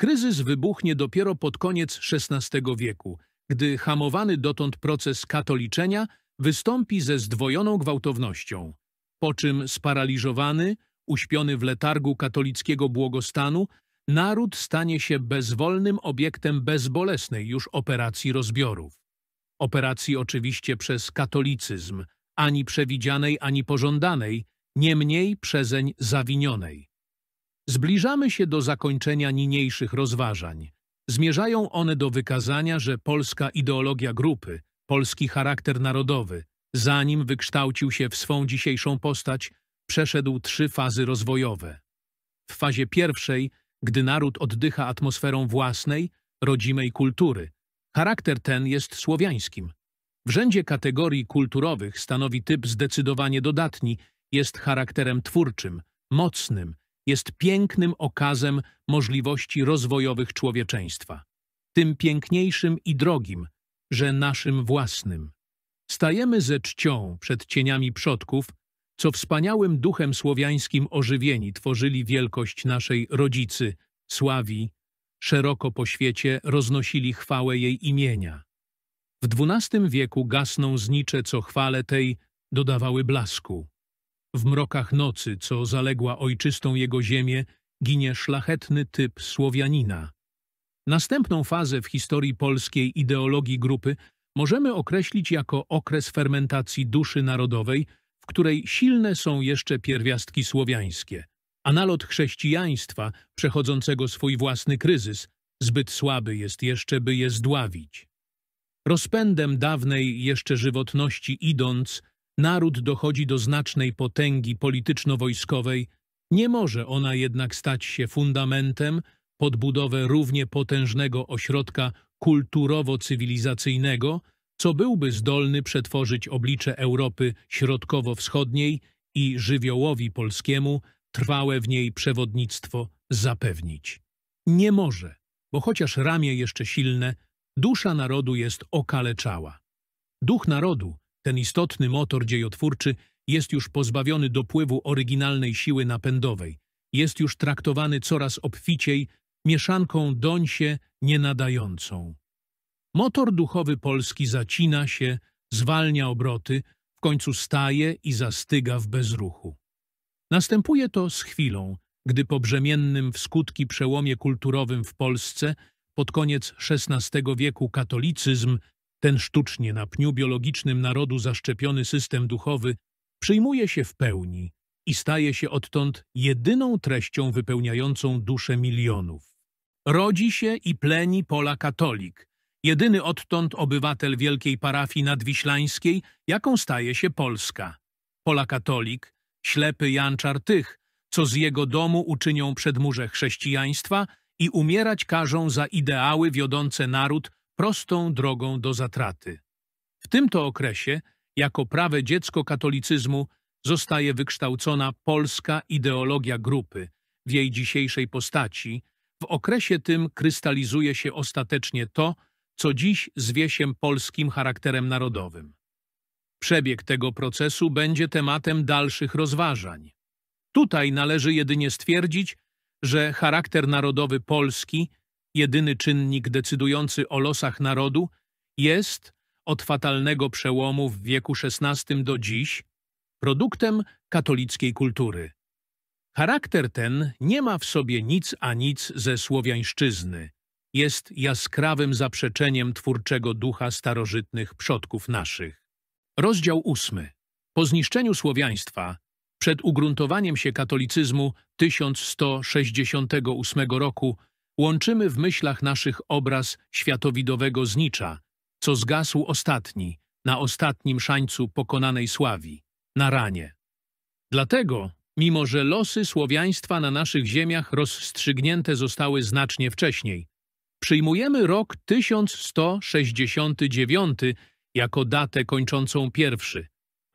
Kryzys wybuchnie dopiero pod koniec XVI wieku, gdy hamowany dotąd proces katoliczenia wystąpi ze zdwojoną gwałtownością, po czym sparaliżowany, uśpiony w letargu katolickiego błogostanu, naród stanie się bezwolnym obiektem bezbolesnej już operacji rozbiorów operacji oczywiście przez katolicyzm, ani przewidzianej, ani pożądanej, niemniej przezeń zawinionej. Zbliżamy się do zakończenia niniejszych rozważań. Zmierzają one do wykazania, że polska ideologia grupy, polski charakter narodowy, zanim wykształcił się w swą dzisiejszą postać, przeszedł trzy fazy rozwojowe. W fazie pierwszej, gdy naród oddycha atmosferą własnej, rodzimej kultury, Charakter ten jest słowiańskim. W rzędzie kategorii kulturowych stanowi typ zdecydowanie dodatni, jest charakterem twórczym, mocnym, jest pięknym okazem możliwości rozwojowych człowieczeństwa. Tym piękniejszym i drogim, że naszym własnym. Stajemy ze czcią przed cieniami przodków, co wspaniałym duchem słowiańskim ożywieni tworzyli wielkość naszej rodzicy, sławi szeroko po świecie roznosili chwałę jej imienia. W XII wieku gasną znicze, co chwale tej dodawały blasku. W mrokach nocy, co zaległa ojczystą jego ziemię, ginie szlachetny typ Słowianina. Następną fazę w historii polskiej ideologii grupy możemy określić jako okres fermentacji duszy narodowej, w której silne są jeszcze pierwiastki słowiańskie a nalot chrześcijaństwa przechodzącego swój własny kryzys zbyt słaby jest jeszcze, by je zdławić. Rozpędem dawnej jeszcze żywotności idąc, naród dochodzi do znacznej potęgi polityczno-wojskowej, nie może ona jednak stać się fundamentem pod budowę równie potężnego ośrodka kulturowo-cywilizacyjnego, co byłby zdolny przetworzyć oblicze Europy Środkowo-Wschodniej i żywiołowi polskiemu trwałe w niej przewodnictwo zapewnić. Nie może, bo chociaż ramię jeszcze silne, dusza narodu jest okaleczała. Duch narodu, ten istotny motor dziejotwórczy, jest już pozbawiony dopływu oryginalnej siły napędowej, jest już traktowany coraz obficiej, mieszanką doń się nie nadającą. Motor duchowy Polski zacina się, zwalnia obroty, w końcu staje i zastyga w bezruchu. Następuje to z chwilą, gdy po brzemiennym w skutki przełomie kulturowym w Polsce pod koniec XVI wieku katolicyzm, ten sztucznie na pniu biologicznym narodu zaszczepiony system duchowy, przyjmuje się w pełni i staje się odtąd jedyną treścią wypełniającą duszę milionów. Rodzi się i pleni pola katolik, jedyny odtąd obywatel wielkiej parafii nadwiślańskiej, jaką staje się Polska. Pola katolik ślepy Janczar tych, co z jego domu uczynią przedmurze chrześcijaństwa i umierać każą za ideały wiodące naród prostą drogą do zatraty. W tym to okresie, jako prawe dziecko katolicyzmu, zostaje wykształcona polska ideologia grupy w jej dzisiejszej postaci. W okresie tym krystalizuje się ostatecznie to, co dziś zwie się polskim charakterem narodowym. Przebieg tego procesu będzie tematem dalszych rozważań. Tutaj należy jedynie stwierdzić, że charakter narodowy Polski, jedyny czynnik decydujący o losach narodu, jest, od fatalnego przełomu w wieku XVI do dziś, produktem katolickiej kultury. Charakter ten nie ma w sobie nic a nic ze słowiańszczyzny. Jest jaskrawym zaprzeczeniem twórczego ducha starożytnych przodków naszych. Rozdział ósmy. Po zniszczeniu słowiaństwa, przed ugruntowaniem się katolicyzmu 1168 roku, łączymy w myślach naszych obraz światowidowego znicza, co zgasł ostatni, na ostatnim szańcu pokonanej sławi, na ranie. Dlatego, mimo że losy słowiaństwa na naszych ziemiach rozstrzygnięte zostały znacznie wcześniej, przyjmujemy rok 1169 jako datę kończącą pierwszy,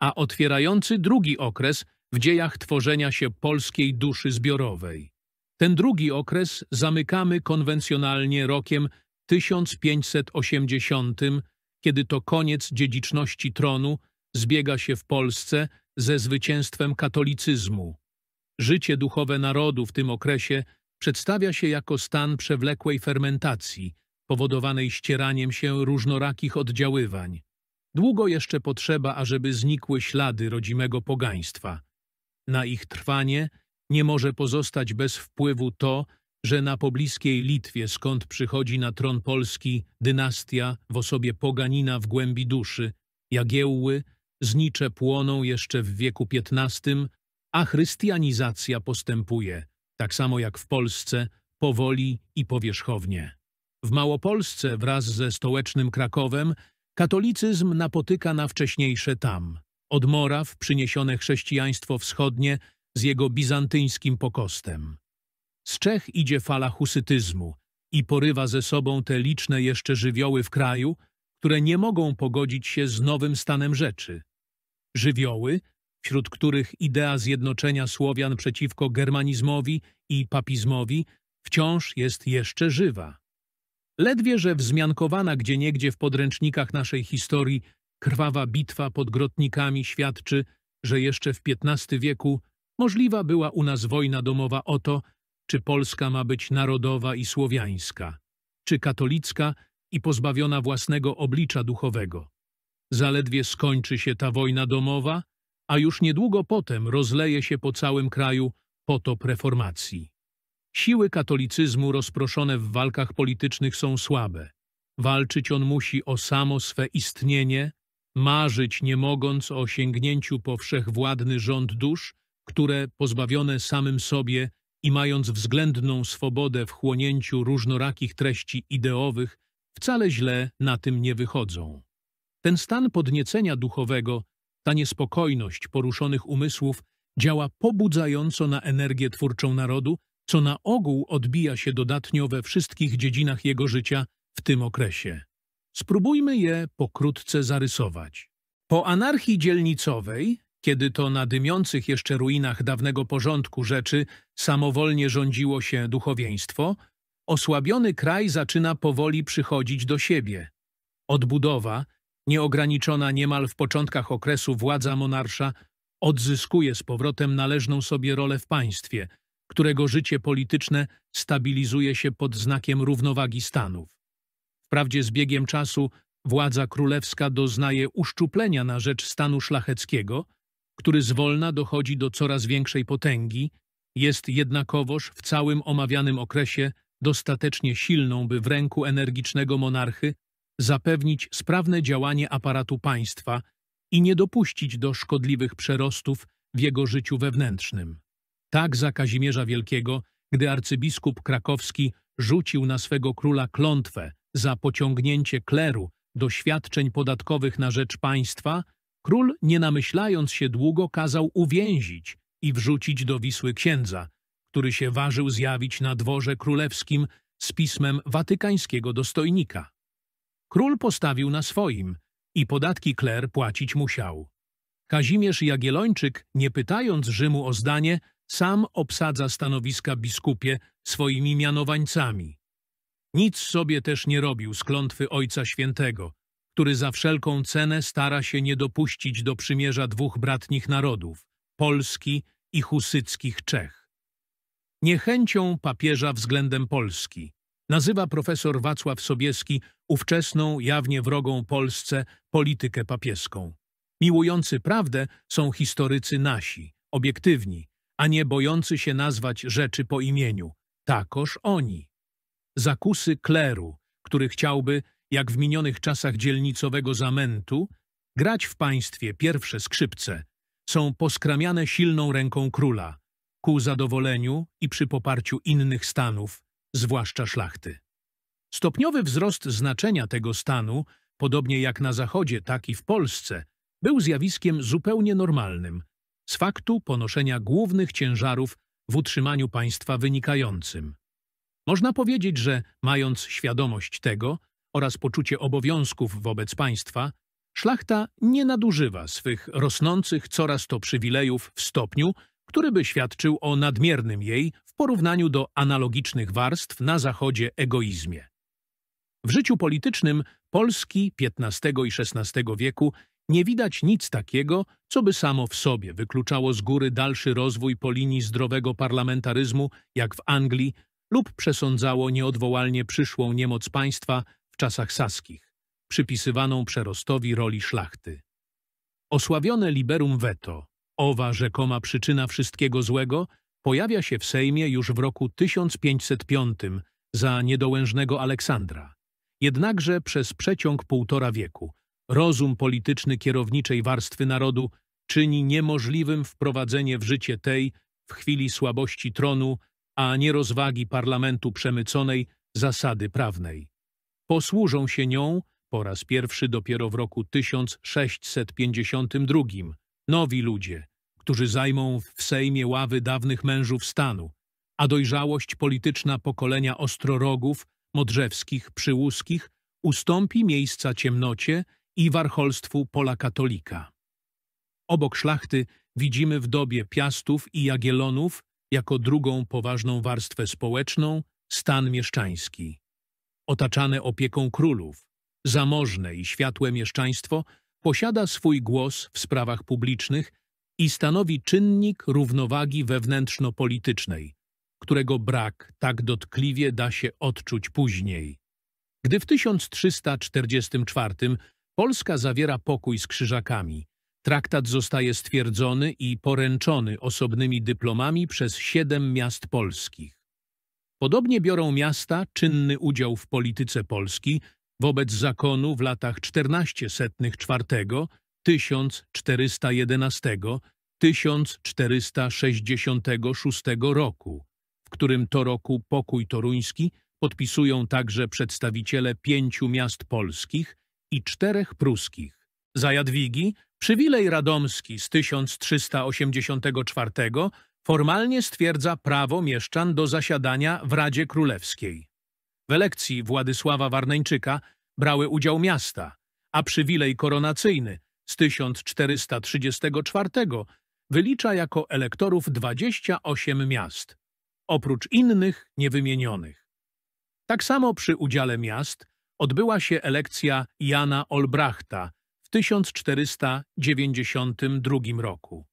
a otwierający drugi okres w dziejach tworzenia się polskiej duszy zbiorowej. Ten drugi okres zamykamy konwencjonalnie rokiem 1580, kiedy to koniec dziedziczności tronu zbiega się w Polsce ze zwycięstwem katolicyzmu. Życie duchowe narodu w tym okresie przedstawia się jako stan przewlekłej fermentacji – powodowanej ścieraniem się różnorakich oddziaływań. Długo jeszcze potrzeba, ażeby znikły ślady rodzimego pogaństwa. Na ich trwanie nie może pozostać bez wpływu to, że na pobliskiej Litwie, skąd przychodzi na tron Polski dynastia w osobie poganina w głębi duszy, Jagiełły, znicze płoną jeszcze w wieku XV, a chrystianizacja postępuje, tak samo jak w Polsce, powoli i powierzchownie. W Małopolsce wraz ze stołecznym Krakowem katolicyzm napotyka na wcześniejsze tam, od Moraw przyniesione chrześcijaństwo wschodnie z jego bizantyńskim pokostem. Z Czech idzie fala husytyzmu i porywa ze sobą te liczne jeszcze żywioły w kraju, które nie mogą pogodzić się z nowym stanem rzeczy. Żywioły, wśród których idea zjednoczenia Słowian przeciwko germanizmowi i papizmowi wciąż jest jeszcze żywa. Ledwie, że wzmiankowana gdzieniegdzie w podręcznikach naszej historii krwawa bitwa pod grotnikami świadczy, że jeszcze w XV wieku możliwa była u nas wojna domowa o to, czy Polska ma być narodowa i słowiańska, czy katolicka i pozbawiona własnego oblicza duchowego. Zaledwie skończy się ta wojna domowa, a już niedługo potem rozleje się po całym kraju potop reformacji. Siły katolicyzmu rozproszone w walkach politycznych są słabe. Walczyć on musi o samo swe istnienie, marzyć nie mogąc o sięgnięciu po wszechwładny rząd dusz, które, pozbawione samym sobie i mając względną swobodę w chłonięciu różnorakich treści ideowych, wcale źle na tym nie wychodzą. Ten stan podniecenia duchowego, ta niespokojność poruszonych umysłów działa pobudzająco na energię twórczą narodu, co na ogół odbija się dodatnio we wszystkich dziedzinach jego życia w tym okresie. Spróbujmy je pokrótce zarysować. Po anarchii dzielnicowej, kiedy to na dymiących jeszcze ruinach dawnego porządku rzeczy samowolnie rządziło się duchowieństwo, osłabiony kraj zaczyna powoli przychodzić do siebie. Odbudowa, nieograniczona niemal w początkach okresu władza monarsza, odzyskuje z powrotem należną sobie rolę w państwie – którego życie polityczne stabilizuje się pod znakiem równowagi stanów. Wprawdzie z biegiem czasu władza królewska doznaje uszczuplenia na rzecz stanu szlacheckiego, który zwolna dochodzi do coraz większej potęgi, jest jednakowoż w całym omawianym okresie dostatecznie silną, by w ręku energicznego monarchy zapewnić sprawne działanie aparatu państwa i nie dopuścić do szkodliwych przerostów w jego życiu wewnętrznym. Tak za Kazimierza Wielkiego, gdy arcybiskup krakowski rzucił na swego króla klątwę za pociągnięcie kleru do świadczeń podatkowych na rzecz państwa, król, nie namyślając się długo, kazał uwięzić i wrzucić do Wisły księdza, który się ważył zjawić na dworze królewskim z pismem watykańskiego dostojnika. Król postawił na swoim i podatki kler płacić musiał. Kazimierz Jagiellończyk, nie pytając Rzymu o zdanie, sam obsadza stanowiska biskupie swoimi mianowańcami. Nic sobie też nie robił z klątwy Ojca Świętego, który za wszelką cenę stara się nie dopuścić do przymierza dwóch bratnich narodów, Polski i husyckich Czech. Niechęcią papieża względem Polski nazywa profesor Wacław Sobieski ówczesną, jawnie wrogą Polsce politykę papieską. Miłujący prawdę są historycy nasi, obiektywni, a nie bojący się nazwać rzeczy po imieniu. Takoż oni. Zakusy kleru, który chciałby, jak w minionych czasach dzielnicowego zamętu, grać w państwie pierwsze skrzypce, są poskramiane silną ręką króla, ku zadowoleniu i przy poparciu innych stanów, zwłaszcza szlachty. Stopniowy wzrost znaczenia tego stanu, podobnie jak na Zachodzie, tak i w Polsce, był zjawiskiem zupełnie normalnym – z faktu ponoszenia głównych ciężarów w utrzymaniu państwa wynikającym. Można powiedzieć, że mając świadomość tego oraz poczucie obowiązków wobec państwa, szlachta nie nadużywa swych rosnących coraz to przywilejów w stopniu, który by świadczył o nadmiernym jej w porównaniu do analogicznych warstw na Zachodzie egoizmie. W życiu politycznym Polski XV i XVI wieku nie widać nic takiego, co by samo w sobie wykluczało z góry dalszy rozwój po linii zdrowego parlamentaryzmu, jak w Anglii, lub przesądzało nieodwołalnie przyszłą niemoc państwa w czasach saskich, przypisywaną przerostowi roli szlachty. Osławione liberum veto, owa rzekoma przyczyna wszystkiego złego, pojawia się w Sejmie już w roku 1505 za niedołężnego Aleksandra. Jednakże przez przeciąg półtora wieku Rozum polityczny kierowniczej warstwy narodu czyni niemożliwym wprowadzenie w życie tej, w chwili słabości tronu, a nierozwagi parlamentu przemyconej, zasady prawnej. Posłużą się nią po raz pierwszy dopiero w roku 1652 nowi ludzie, którzy zajmą w Sejmie ławy dawnych mężów stanu, a dojrzałość polityczna pokolenia Ostrorogów, Modrzewskich, Przyłuskich ustąpi miejsca ciemnocie, i warcholstwu Pola katolika. Obok szlachty widzimy w dobie Piastów i Jagielonów jako drugą poważną warstwę społeczną stan mieszczański. Otaczane opieką królów, zamożne i światłe mieszczaństwo posiada swój głos w sprawach publicznych i stanowi czynnik równowagi wewnętrzno-politycznej, którego brak tak dotkliwie da się odczuć później. Gdy w 1344 Polska zawiera pokój z krzyżakami. Traktat zostaje stwierdzony i poręczony osobnymi dyplomami przez siedem miast polskich. Podobnie biorą miasta czynny udział w polityce Polski wobec zakonu w latach 1404, 1411, 1466 roku, w którym to roku pokój toruński podpisują także przedstawiciele pięciu miast polskich – i czterech pruskich. Za Jadwigi przywilej radomski z 1384 formalnie stwierdza prawo mieszczan do zasiadania w Radzie Królewskiej. W elekcji Władysława Warneńczyka brały udział miasta, a przywilej koronacyjny z 1434 wylicza jako elektorów 28 miast, oprócz innych niewymienionych. Tak samo przy udziale miast odbyła się elekcja Jana Olbrachta w 1492 roku.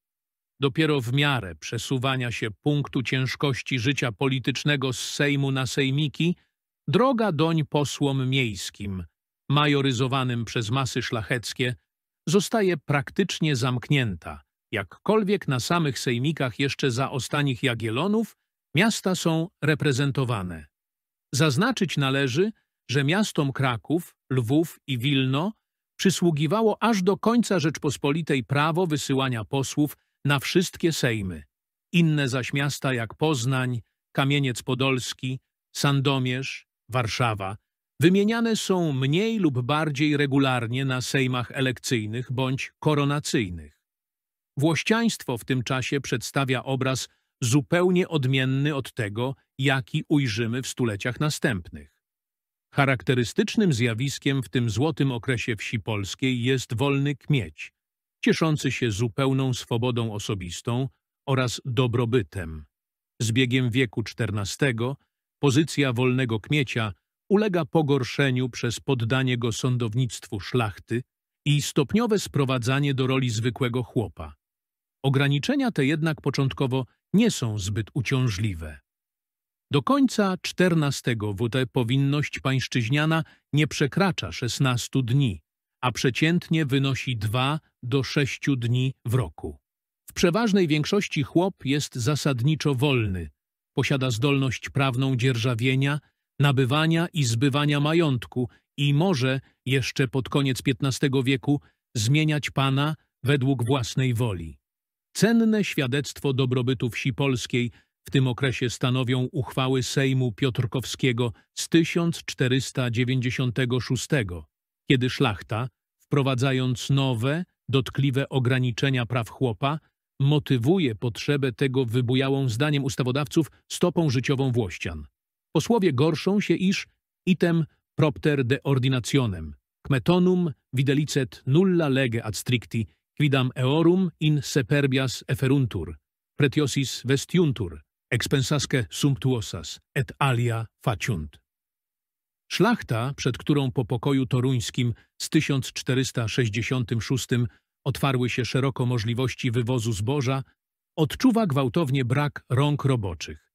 Dopiero w miarę przesuwania się punktu ciężkości życia politycznego z Sejmu na Sejmiki, droga doń posłom miejskim, majoryzowanym przez masy szlacheckie, zostaje praktycznie zamknięta, jakkolwiek na samych Sejmikach jeszcze za ostatnich Jagielonów miasta są reprezentowane. Zaznaczyć należy, że miastom Kraków, Lwów i Wilno przysługiwało aż do końca Rzeczpospolitej prawo wysyłania posłów na wszystkie sejmy. Inne zaś miasta jak Poznań, Kamieniec Podolski, Sandomierz, Warszawa wymieniane są mniej lub bardziej regularnie na sejmach elekcyjnych bądź koronacyjnych. Włościaństwo w tym czasie przedstawia obraz zupełnie odmienny od tego, jaki ujrzymy w stuleciach następnych. Charakterystycznym zjawiskiem w tym złotym okresie wsi polskiej jest wolny kmieć, cieszący się zupełną swobodą osobistą oraz dobrobytem. Z biegiem wieku XIV pozycja wolnego kmiecia ulega pogorszeniu przez poddanie go sądownictwu szlachty i stopniowe sprowadzanie do roli zwykłego chłopa. Ograniczenia te jednak początkowo nie są zbyt uciążliwe. Do końca XIV WT powinność pańszczyźniana nie przekracza 16 dni, a przeciętnie wynosi 2 do 6 dni w roku. W przeważnej większości chłop jest zasadniczo wolny, posiada zdolność prawną dzierżawienia, nabywania i zbywania majątku i może, jeszcze pod koniec XV wieku, zmieniać pana według własnej woli. Cenne świadectwo dobrobytu wsi polskiej – w tym okresie stanowią uchwały Sejmu Piotrkowskiego z 1496, kiedy szlachta, wprowadzając nowe, dotkliwe ograniczenia praw chłopa, motywuje potrzebę tego wybujałą zdaniem ustawodawców stopą życiową włościan. Posłowie gorszą się, iż item propter de ordinationem, kmetonum videlicet nulla lege ad stricti, quidam eorum in seperbias efferuntur, pretiosis vestiuntur, expensasque sumptuosas et alia faciunt. Szlachta, przed którą po pokoju toruńskim z 1466 otwarły się szeroko możliwości wywozu zboża, odczuwa gwałtownie brak rąk roboczych.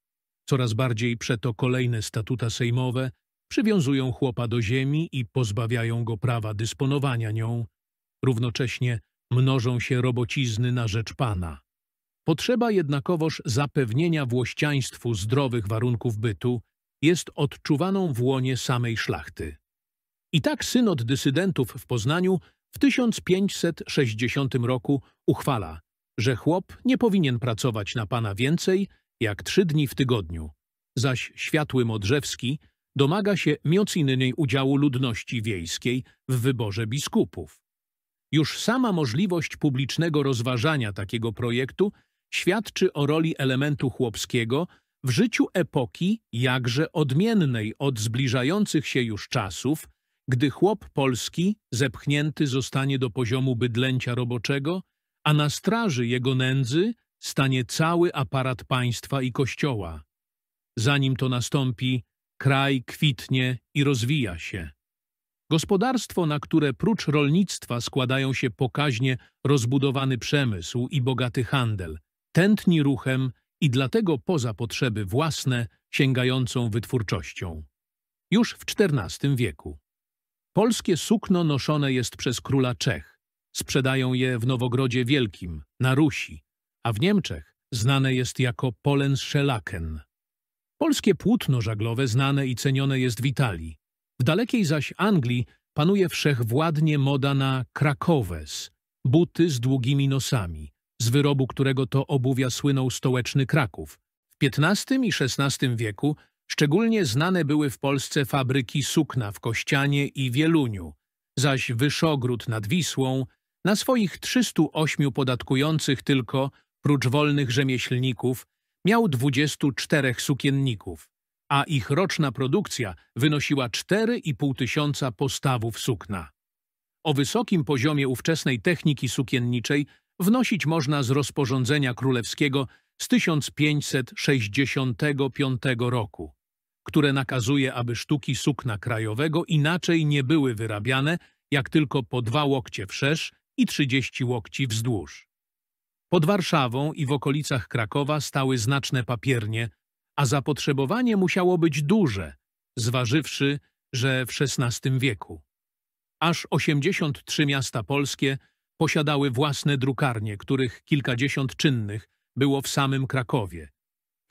Coraz bardziej przeto kolejne statuta sejmowe przywiązują chłopa do ziemi i pozbawiają go prawa dysponowania nią. Równocześnie mnożą się robocizny na rzecz Pana. Potrzeba jednakowoż zapewnienia włościaństwu zdrowych warunków bytu jest odczuwaną w łonie samej szlachty. I tak synod dysydentów w Poznaniu w 1560 roku uchwala, że chłop nie powinien pracować na pana więcej jak trzy dni w tygodniu, zaś Światły Modrzewski domaga się miociny udziału ludności wiejskiej w wyborze biskupów. Już sama możliwość publicznego rozważania takiego projektu świadczy o roli elementu chłopskiego w życiu epoki jakże odmiennej od zbliżających się już czasów, gdy chłop polski zepchnięty zostanie do poziomu bydlęcia roboczego, a na straży jego nędzy stanie cały aparat państwa i kościoła. Zanim to nastąpi, kraj kwitnie i rozwija się. Gospodarstwo, na które prócz rolnictwa składają się pokaźnie rozbudowany przemysł i bogaty handel, tętni ruchem i dlatego poza potrzeby własne sięgającą wytwórczością. Już w XIV wieku. Polskie sukno noszone jest przez króla Czech. Sprzedają je w Nowogrodzie Wielkim, na Rusi, a w Niemczech znane jest jako Polenschelaken. Polskie płótno żaglowe znane i cenione jest w Italii. W dalekiej zaś Anglii panuje wszechwładnie moda na krakowes, buty z długimi nosami, z wyrobu którego to obuwia słynął stołeczny Kraków. W XV i XVI wieku szczególnie znane były w Polsce fabryki sukna w Kościanie i Wieluniu, zaś Wyszogród nad Wisłą na swoich 308 podatkujących tylko, prócz wolnych rzemieślników, miał 24 sukienników, a ich roczna produkcja wynosiła 4,5 tysiąca postawów sukna. O wysokim poziomie ówczesnej techniki sukienniczej wnosić można z rozporządzenia królewskiego z 1565 roku, które nakazuje, aby sztuki sukna krajowego inaczej nie były wyrabiane, jak tylko po dwa łokcie wszerz i 30 łokci wzdłuż. Pod Warszawą i w okolicach Krakowa stały znaczne papiernie, a zapotrzebowanie musiało być duże, zważywszy, że w XVI wieku. Aż 83 miasta polskie posiadały własne drukarnie, których kilkadziesiąt czynnych było w samym Krakowie,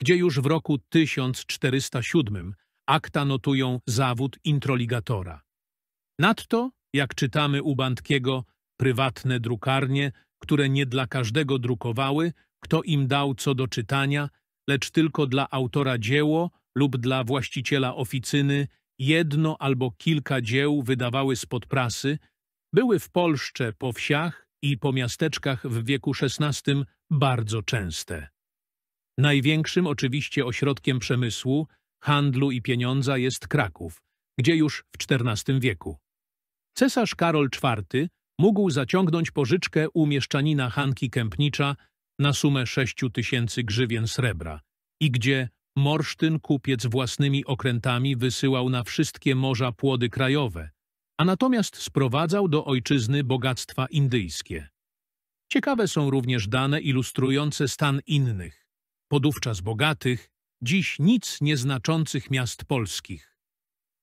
gdzie już w roku 1407 akta notują zawód introligatora. Nadto, jak czytamy u Bandkiego, prywatne drukarnie, które nie dla każdego drukowały, kto im dał co do czytania, lecz tylko dla autora dzieło lub dla właściciela oficyny jedno albo kilka dzieł wydawały spod prasy, były w Polsce po wsiach i po miasteczkach w wieku XVI bardzo częste. Największym oczywiście ośrodkiem przemysłu, handlu i pieniądza jest Kraków, gdzie już w XIV wieku. Cesarz Karol IV mógł zaciągnąć pożyczkę u mieszczanina Hanki Kępnicza na sumę 6 tysięcy grzywien srebra i gdzie Morsztyn kupiec własnymi okrętami wysyłał na wszystkie morza płody krajowe, a natomiast sprowadzał do ojczyzny bogactwa indyjskie. Ciekawe są również dane ilustrujące stan innych, podówczas bogatych, dziś nic nieznaczących miast polskich.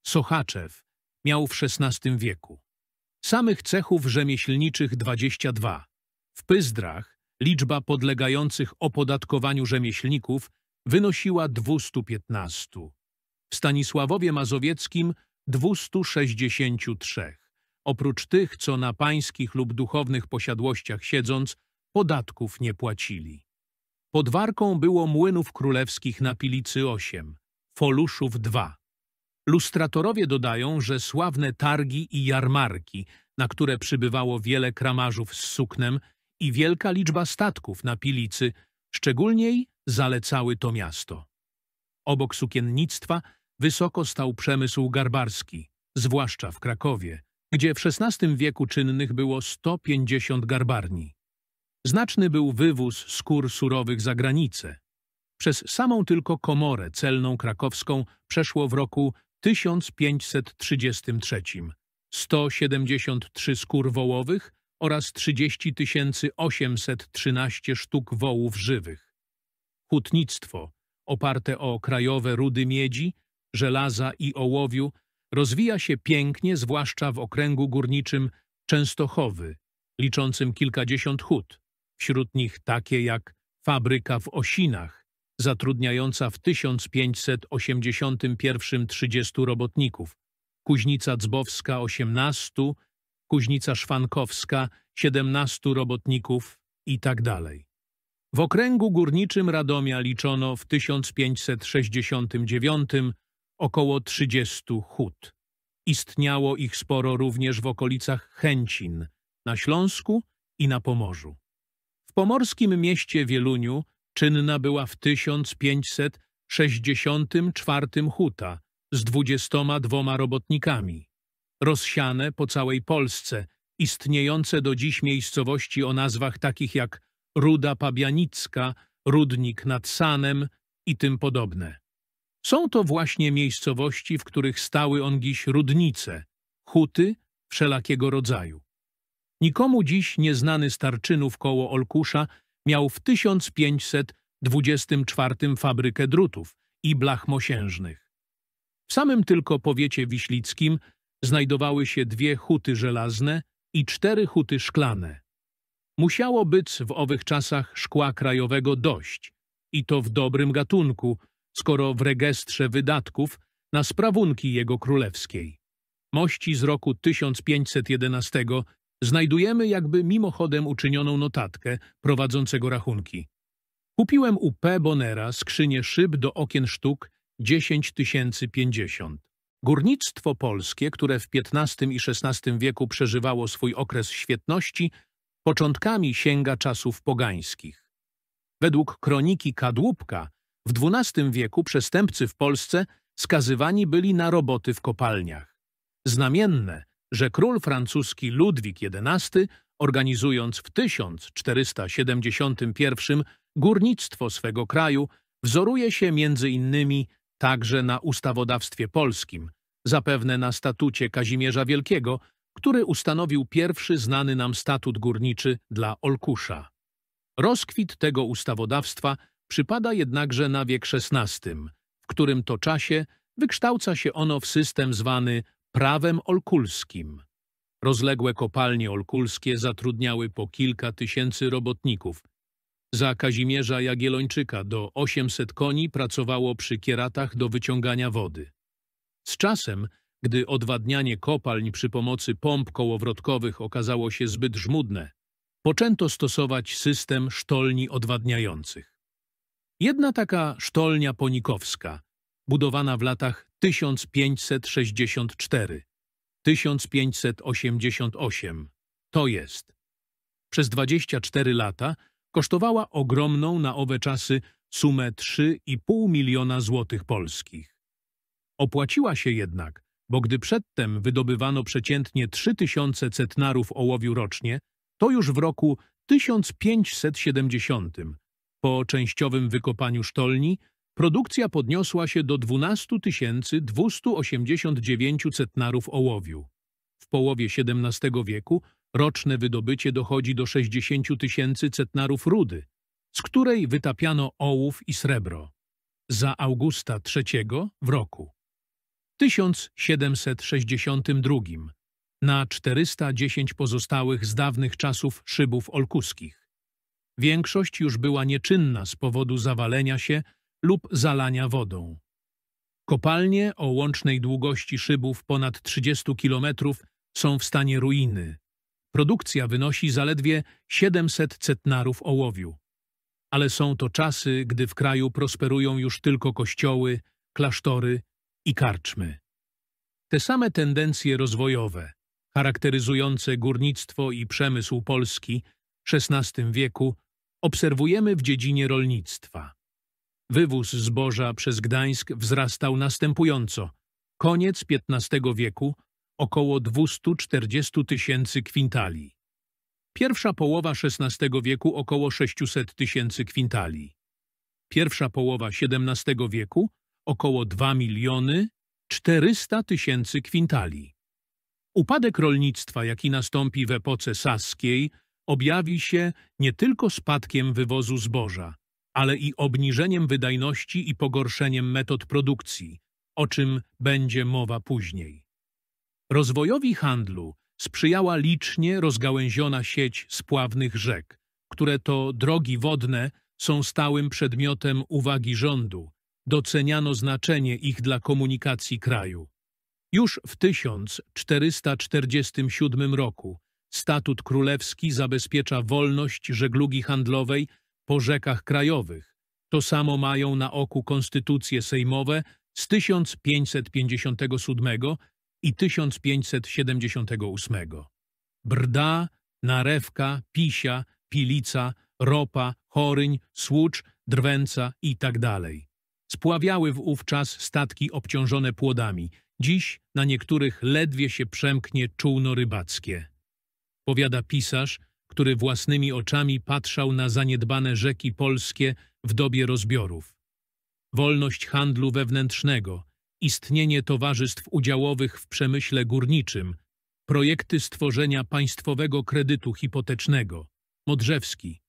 Sochaczew miał w XVI wieku. Samych cechów rzemieślniczych 22. W Pyzdrach liczba podlegających opodatkowaniu rzemieślników wynosiła 215. W Stanisławowie Mazowieckim 263, oprócz tych, co na pańskich lub duchownych posiadłościach siedząc, podatków nie płacili. Podwarką było młynów królewskich na Pilicy 8, Foluszów 2. Lustratorowie dodają, że sławne targi i jarmarki, na które przybywało wiele kramarzów z suknem i wielka liczba statków na Pilicy, szczególniej zalecały to miasto. Obok sukiennictwa Wysoko stał przemysł garbarski, zwłaszcza w Krakowie, gdzie w XVI wieku czynnych było 150 garbarni. Znaczny był wywóz skór surowych za granicę. Przez samą tylko komorę celną krakowską przeszło w roku 1533 173 skór wołowych oraz 30 813 sztuk wołów żywych. Hutnictwo, oparte o krajowe rudy miedzi, żelaza i ołowiu rozwija się pięknie, zwłaszcza w okręgu górniczym Częstochowy, liczącym kilkadziesiąt hut, wśród nich takie jak fabryka w Osinach, zatrudniająca w 1581 30 robotników, Kuźnica Dzbowska 18, Kuźnica Szwankowska 17 robotników itd. Tak w okręgu górniczym Radomia liczono w 1569 około 30 hut. Istniało ich sporo również w okolicach Chęcin, na Śląsku i na Pomorzu. W pomorskim mieście Wieluniu czynna była w 1564 huta z 22 robotnikami. Rozsiane po całej Polsce istniejące do dziś miejscowości o nazwach takich jak Ruda Pabianicka, Rudnik nad Sanem i tym podobne. Są to właśnie miejscowości, w których stały on dziś rudnice, huty wszelakiego rodzaju. Nikomu dziś nieznany starczynów koło Olkusza miał w 1524 fabrykę drutów i blach mosiężnych. W samym tylko powiecie wiślickim znajdowały się dwie huty żelazne i cztery huty szklane. Musiało być w owych czasach szkła krajowego dość, i to w dobrym gatunku – skoro w rejestrze wydatków na sprawunki jego królewskiej. Mości z roku 1511 znajdujemy jakby mimochodem uczynioną notatkę prowadzącego rachunki. Kupiłem u P. Bonera skrzynię szyb do okien sztuk 10 050. Górnictwo polskie, które w XV i XVI wieku przeżywało swój okres świetności, początkami sięga czasów pogańskich. Według kroniki Kadłubka w XII wieku przestępcy w Polsce skazywani byli na roboty w kopalniach. Znamienne, że król francuski Ludwik XI, organizując w 1471 górnictwo swego kraju, wzoruje się między innymi także na ustawodawstwie polskim, zapewne na statucie Kazimierza Wielkiego, który ustanowił pierwszy znany nam statut górniczy dla Olkusza. Rozkwit tego ustawodawstwa – Przypada jednakże na wiek XVI, w którym to czasie wykształca się ono w system zwany prawem olkulskim. Rozległe kopalnie olkulskie zatrudniały po kilka tysięcy robotników. Za Kazimierza Jagiellończyka do 800 koni pracowało przy kieratach do wyciągania wody. Z czasem, gdy odwadnianie kopalń przy pomocy pomp kołowrotkowych okazało się zbyt żmudne, poczęto stosować system sztolni odwadniających. Jedna taka sztolnia ponikowska, budowana w latach 1564-1588, to jest. Przez 24 lata kosztowała ogromną na owe czasy sumę 3,5 miliona złotych polskich. Opłaciła się jednak, bo gdy przedtem wydobywano przeciętnie 3000 centnarów ołowiu rocznie, to już w roku 1570 po częściowym wykopaniu sztolni produkcja podniosła się do 12 289 centnarów ołowiu. W połowie XVII wieku roczne wydobycie dochodzi do 60 tysięcy centnarów rudy, z której wytapiano ołów i srebro. Za Augusta III w roku 1762 na 410 pozostałych z dawnych czasów szybów olkuskich. Większość już była nieczynna z powodu zawalenia się lub zalania wodą. Kopalnie o łącznej długości szybów ponad 30 km są w stanie ruiny. Produkcja wynosi zaledwie 700 centnarów ołowiu. Ale są to czasy, gdy w kraju prosperują już tylko kościoły, klasztory i karczmy. Te same tendencje rozwojowe, charakteryzujące górnictwo i przemysł Polski w XVI wieku, obserwujemy w dziedzinie rolnictwa. Wywóz zboża przez Gdańsk wzrastał następująco. Koniec XV wieku około 240 tysięcy kwintali. Pierwsza połowa XVI wieku około 600 tysięcy kwintali. Pierwsza połowa XVII wieku około 2 miliony 400 tysięcy kwintali. Upadek rolnictwa, jaki nastąpi w epoce saskiej, objawi się nie tylko spadkiem wywozu zboża, ale i obniżeniem wydajności i pogorszeniem metod produkcji, o czym będzie mowa później. Rozwojowi handlu sprzyjała licznie rozgałęziona sieć spławnych rzek, które to drogi wodne są stałym przedmiotem uwagi rządu. Doceniano znaczenie ich dla komunikacji kraju. Już w 1447 roku Statut królewski zabezpiecza wolność żeglugi handlowej po rzekach krajowych. To samo mają na oku konstytucje sejmowe z 1557 i 1578. Brda, Narewka, Pisia, Pilica, Ropa, Choryń, Słucz, Drwęca i tak dalej. Spławiały wówczas statki obciążone płodami. Dziś na niektórych ledwie się przemknie czółno rybackie powiada pisarz, który własnymi oczami patrzał na zaniedbane rzeki polskie w dobie rozbiorów. Wolność handlu wewnętrznego, istnienie towarzystw udziałowych w przemyśle górniczym, projekty stworzenia państwowego kredytu hipotecznego, Modrzewski,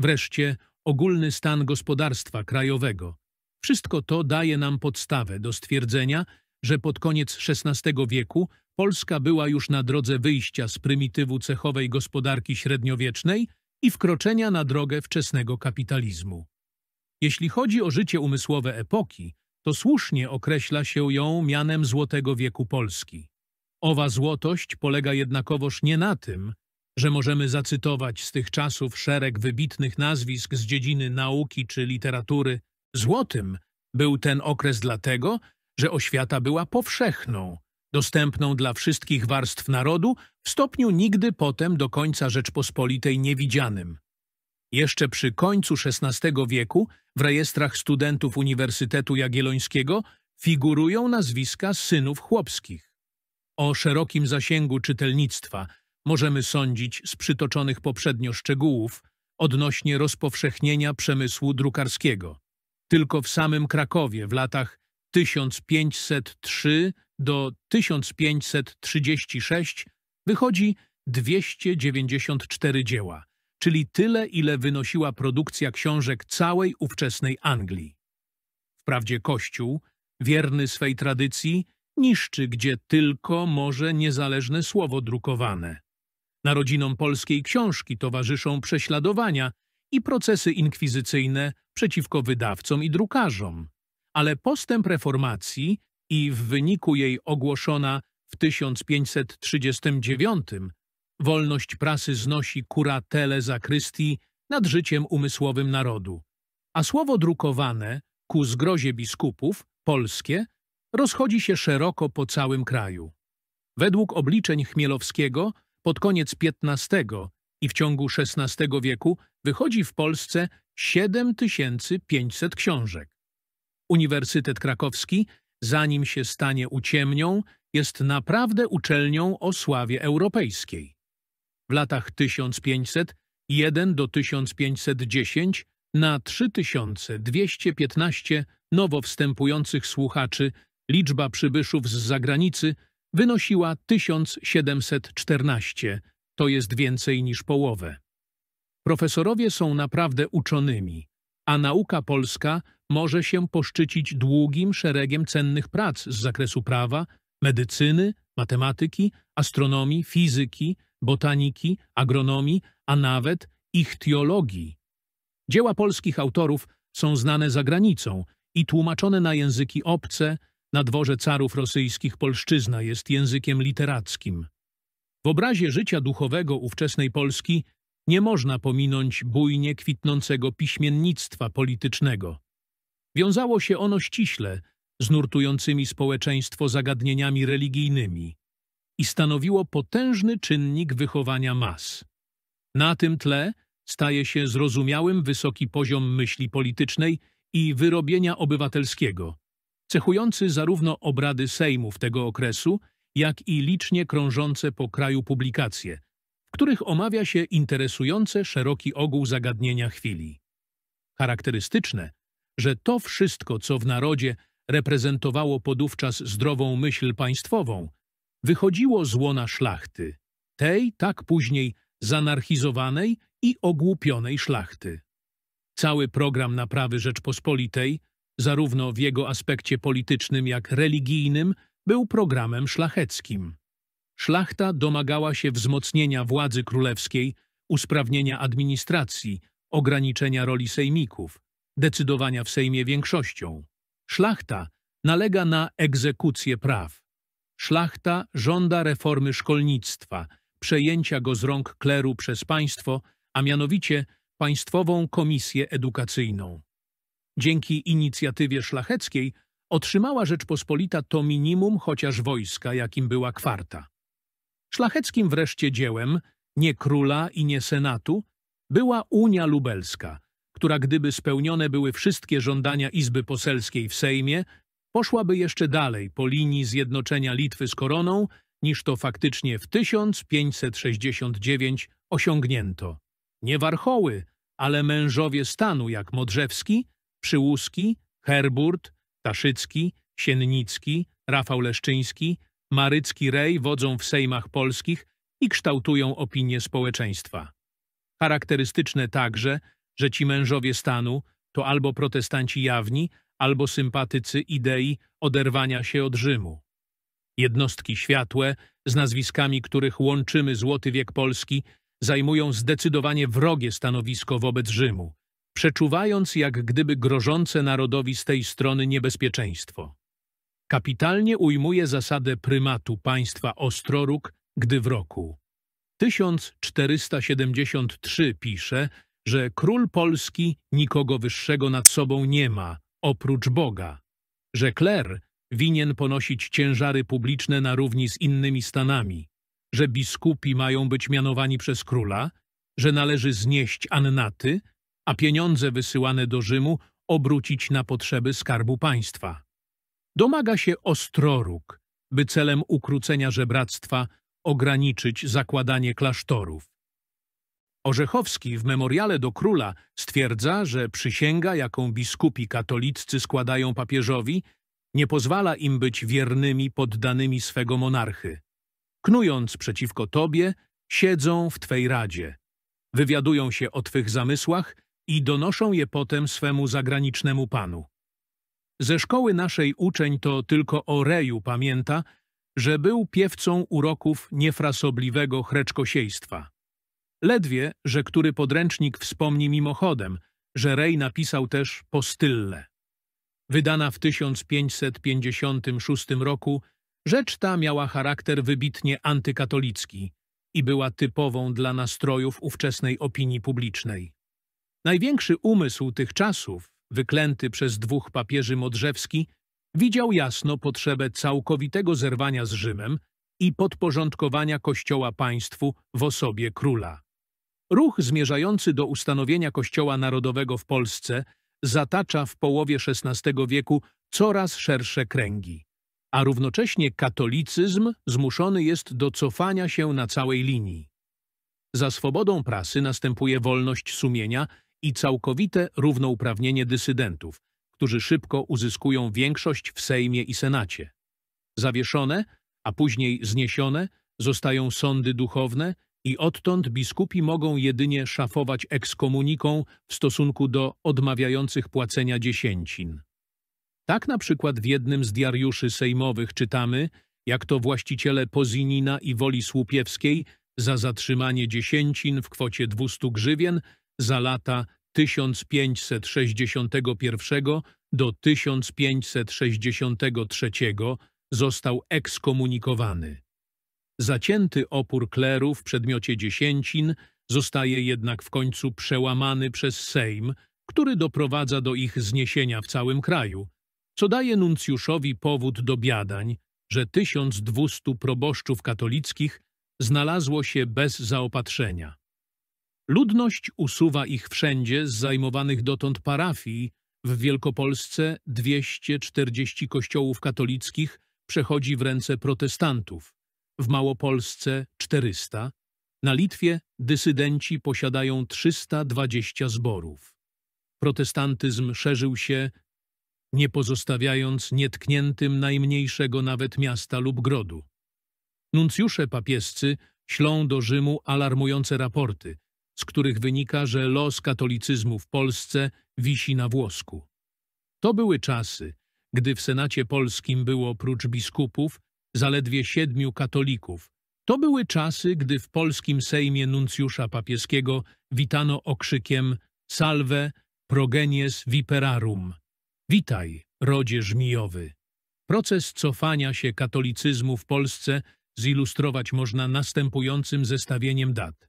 wreszcie ogólny stan gospodarstwa krajowego. Wszystko to daje nam podstawę do stwierdzenia, że pod koniec XVI wieku Polska była już na drodze wyjścia z prymitywu cechowej gospodarki średniowiecznej i wkroczenia na drogę wczesnego kapitalizmu. Jeśli chodzi o życie umysłowe epoki, to słusznie określa się ją mianem Złotego Wieku Polski. Owa złotość polega jednakowoż nie na tym, że możemy zacytować z tych czasów szereg wybitnych nazwisk z dziedziny nauki czy literatury. Złotym był ten okres dlatego, że oświata była powszechną, dostępną dla wszystkich warstw narodu w stopniu nigdy potem do końca Rzeczpospolitej niewidzianym. Jeszcze przy końcu XVI wieku w rejestrach studentów Uniwersytetu Jagiellońskiego figurują nazwiska synów chłopskich. O szerokim zasięgu czytelnictwa możemy sądzić z przytoczonych poprzednio szczegółów odnośnie rozpowszechnienia przemysłu drukarskiego. Tylko w samym Krakowie w latach 1503 do 1536 wychodzi 294 dzieła, czyli tyle, ile wynosiła produkcja książek całej ówczesnej Anglii. Wprawdzie Kościół, wierny swej tradycji, niszczy gdzie tylko może niezależne słowo drukowane. Narodzinom polskiej książki towarzyszą prześladowania i procesy inkwizycyjne przeciwko wydawcom i drukarzom, ale postęp reformacji i w wyniku jej ogłoszona w 1539 wolność prasy znosi kuratele zakrystii nad życiem umysłowym narodu, a słowo drukowane ku zgrozie biskupów, polskie, rozchodzi się szeroko po całym kraju. Według obliczeń Chmielowskiego pod koniec XV i w ciągu XVI wieku wychodzi w Polsce 7500 książek. Uniwersytet Krakowski zanim się stanie uciemnią, jest naprawdę uczelnią o sławie europejskiej. W latach 1501 do 1510 na 3215 nowo wstępujących słuchaczy liczba przybyszów z zagranicy wynosiła 1714, to jest więcej niż połowę. Profesorowie są naprawdę uczonymi a nauka polska może się poszczycić długim szeregiem cennych prac z zakresu prawa, medycyny, matematyki, astronomii, fizyki, botaniki, agronomii, a nawet ichtiologii. Dzieła polskich autorów są znane za granicą i tłumaczone na języki obce, na dworze carów rosyjskich polszczyzna jest językiem literackim. W obrazie życia duchowego ówczesnej Polski nie można pominąć bujnie kwitnącego piśmiennictwa politycznego. Wiązało się ono ściśle z nurtującymi społeczeństwo zagadnieniami religijnymi i stanowiło potężny czynnik wychowania mas. Na tym tle staje się zrozumiałym wysoki poziom myśli politycznej i wyrobienia obywatelskiego, cechujący zarówno obrady Sejmów tego okresu, jak i licznie krążące po kraju publikacje – których omawia się interesujące szeroki ogół zagadnienia chwili. Charakterystyczne, że to wszystko, co w narodzie reprezentowało podówczas zdrową myśl państwową, wychodziło z łona szlachty, tej tak później zanarchizowanej i ogłupionej szlachty. Cały program naprawy Rzeczpospolitej, zarówno w jego aspekcie politycznym, jak religijnym, był programem szlacheckim. Szlachta domagała się wzmocnienia władzy królewskiej, usprawnienia administracji, ograniczenia roli sejmików, decydowania w Sejmie większością. Szlachta nalega na egzekucję praw. Szlachta żąda reformy szkolnictwa, przejęcia go z rąk kleru przez państwo, a mianowicie Państwową Komisję Edukacyjną. Dzięki inicjatywie szlacheckiej otrzymała Rzeczpospolita to minimum chociaż wojska, jakim była kwarta. Szlacheckim wreszcie dziełem, nie króla i nie senatu, była Unia Lubelska, która gdyby spełnione były wszystkie żądania Izby Poselskiej w Sejmie, poszłaby jeszcze dalej po linii zjednoczenia Litwy z koroną, niż to faktycznie w 1569 osiągnięto. Nie warchoły, ale mężowie stanu jak Modrzewski, Przyłuski, Herburt, Taszycki, Siennicki, Rafał Leszczyński, Marycki Rej wodzą w sejmach polskich i kształtują opinię społeczeństwa. Charakterystyczne także, że ci mężowie stanu to albo protestanci jawni, albo sympatycy idei oderwania się od Rzymu. Jednostki światłe, z nazwiskami których łączymy Złoty Wiek Polski, zajmują zdecydowanie wrogie stanowisko wobec Rzymu, przeczuwając jak gdyby grożące narodowi z tej strony niebezpieczeństwo kapitalnie ujmuje zasadę prymatu państwa Ostroruk, gdy w roku 1473 pisze, że król Polski nikogo wyższego nad sobą nie ma, oprócz Boga, że kler winien ponosić ciężary publiczne na równi z innymi stanami, że biskupi mają być mianowani przez króla, że należy znieść annaty, a pieniądze wysyłane do Rzymu obrócić na potrzeby skarbu państwa domaga się ostrorug, by celem ukrócenia żebractwa ograniczyć zakładanie klasztorów. Orzechowski w memoriale do króla stwierdza, że przysięga, jaką biskupi katoliccy składają papieżowi, nie pozwala im być wiernymi poddanymi swego monarchy. Knując przeciwko tobie, siedzą w twej radzie, wywiadują się o twych zamysłach i donoszą je potem swemu zagranicznemu panu. Ze szkoły naszej uczeń to tylko o Reju pamięta, że był piewcą uroków niefrasobliwego chreczkosiejstwa. Ledwie, że który podręcznik wspomni mimochodem, że Rej napisał też Postylle. Wydana w 1556 roku, rzecz ta miała charakter wybitnie antykatolicki i była typową dla nastrojów ówczesnej opinii publicznej. Największy umysł tych czasów wyklęty przez dwóch papieży Modrzewski, widział jasno potrzebę całkowitego zerwania z Rzymem i podporządkowania Kościoła państwu w osobie króla. Ruch zmierzający do ustanowienia Kościoła Narodowego w Polsce zatacza w połowie XVI wieku coraz szersze kręgi, a równocześnie katolicyzm zmuszony jest do cofania się na całej linii. Za swobodą prasy następuje wolność sumienia i całkowite równouprawnienie dysydentów, którzy szybko uzyskują większość w Sejmie i Senacie. Zawieszone, a później zniesione, zostają sądy duchowne i odtąd biskupi mogą jedynie szafować ekskomuniką w stosunku do odmawiających płacenia dziesięcin. Tak na przykład w jednym z diariuszy sejmowych czytamy, jak to właściciele Pozinina i Woli Słupiewskiej za zatrzymanie dziesięcin w kwocie 200 grzywien za lata 1561 do 1563 został ekskomunikowany. Zacięty opór kleru w przedmiocie dziesięcin zostaje jednak w końcu przełamany przez Sejm, który doprowadza do ich zniesienia w całym kraju, co daje nuncjuszowi powód do biadań, że 1200 proboszczów katolickich znalazło się bez zaopatrzenia. Ludność usuwa ich wszędzie z zajmowanych dotąd parafii. W Wielkopolsce 240 kościołów katolickich przechodzi w ręce protestantów, w Małopolsce 400, na Litwie dysydenci posiadają 320 zborów. Protestantyzm szerzył się, nie pozostawiając nietkniętym najmniejszego nawet miasta lub grodu. Nuncjusze papiescy ślą do Rzymu alarmujące raporty – z których wynika, że los katolicyzmu w Polsce wisi na włosku. To były czasy, gdy w Senacie Polskim było oprócz biskupów zaledwie siedmiu katolików. To były czasy, gdy w polskim Sejmie nuncjusza papieskiego witano okrzykiem Salve progenies viperarum. Witaj, rodzie żmijowy. Proces cofania się katolicyzmu w Polsce zilustrować można następującym zestawieniem dat.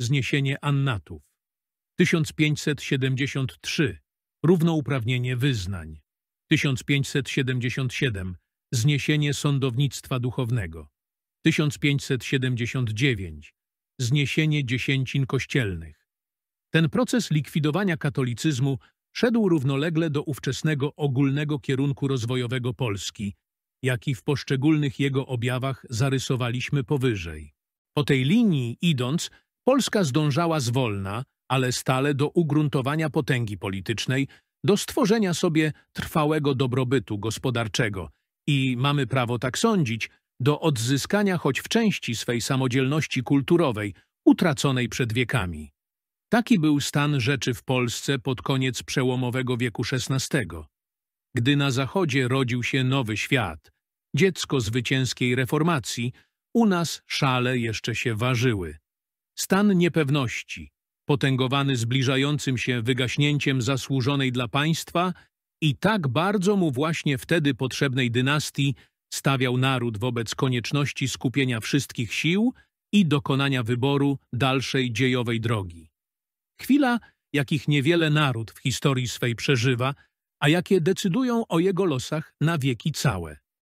zniesienie annatów. 1573 równouprawnienie wyznań. 1577 zniesienie sądownictwa duchownego. 1579 zniesienie dziesięcin kościelnych. Ten proces likwidowania katolicyzmu szedł równolegle do ówczesnego ogólnego kierunku rozwojowego Polski, jaki w poszczególnych jego objawach zarysowaliśmy powyżej. Po tej linii idąc, Polska zdążała zwolna, ale stale do ugruntowania potęgi politycznej, do stworzenia sobie trwałego dobrobytu gospodarczego i, mamy prawo tak sądzić, do odzyskania choć w części swej samodzielności kulturowej, utraconej przed wiekami. Taki był stan rzeczy w Polsce pod koniec przełomowego wieku XVI, gdy na Zachodzie rodził się nowy świat, dziecko zwycięskiej reformacji, u nas szale jeszcze się ważyły. Stan niepewności, potęgowany zbliżającym się wygaśnięciem zasłużonej dla państwa i tak bardzo mu właśnie wtedy potrzebnej dynastii stawiał naród wobec konieczności skupienia wszystkich sił i dokonania wyboru dalszej dziejowej drogi. Chwila, jakich niewiele naród w historii swej przeżywa, a jakie decydują o jego losach na wieki całe.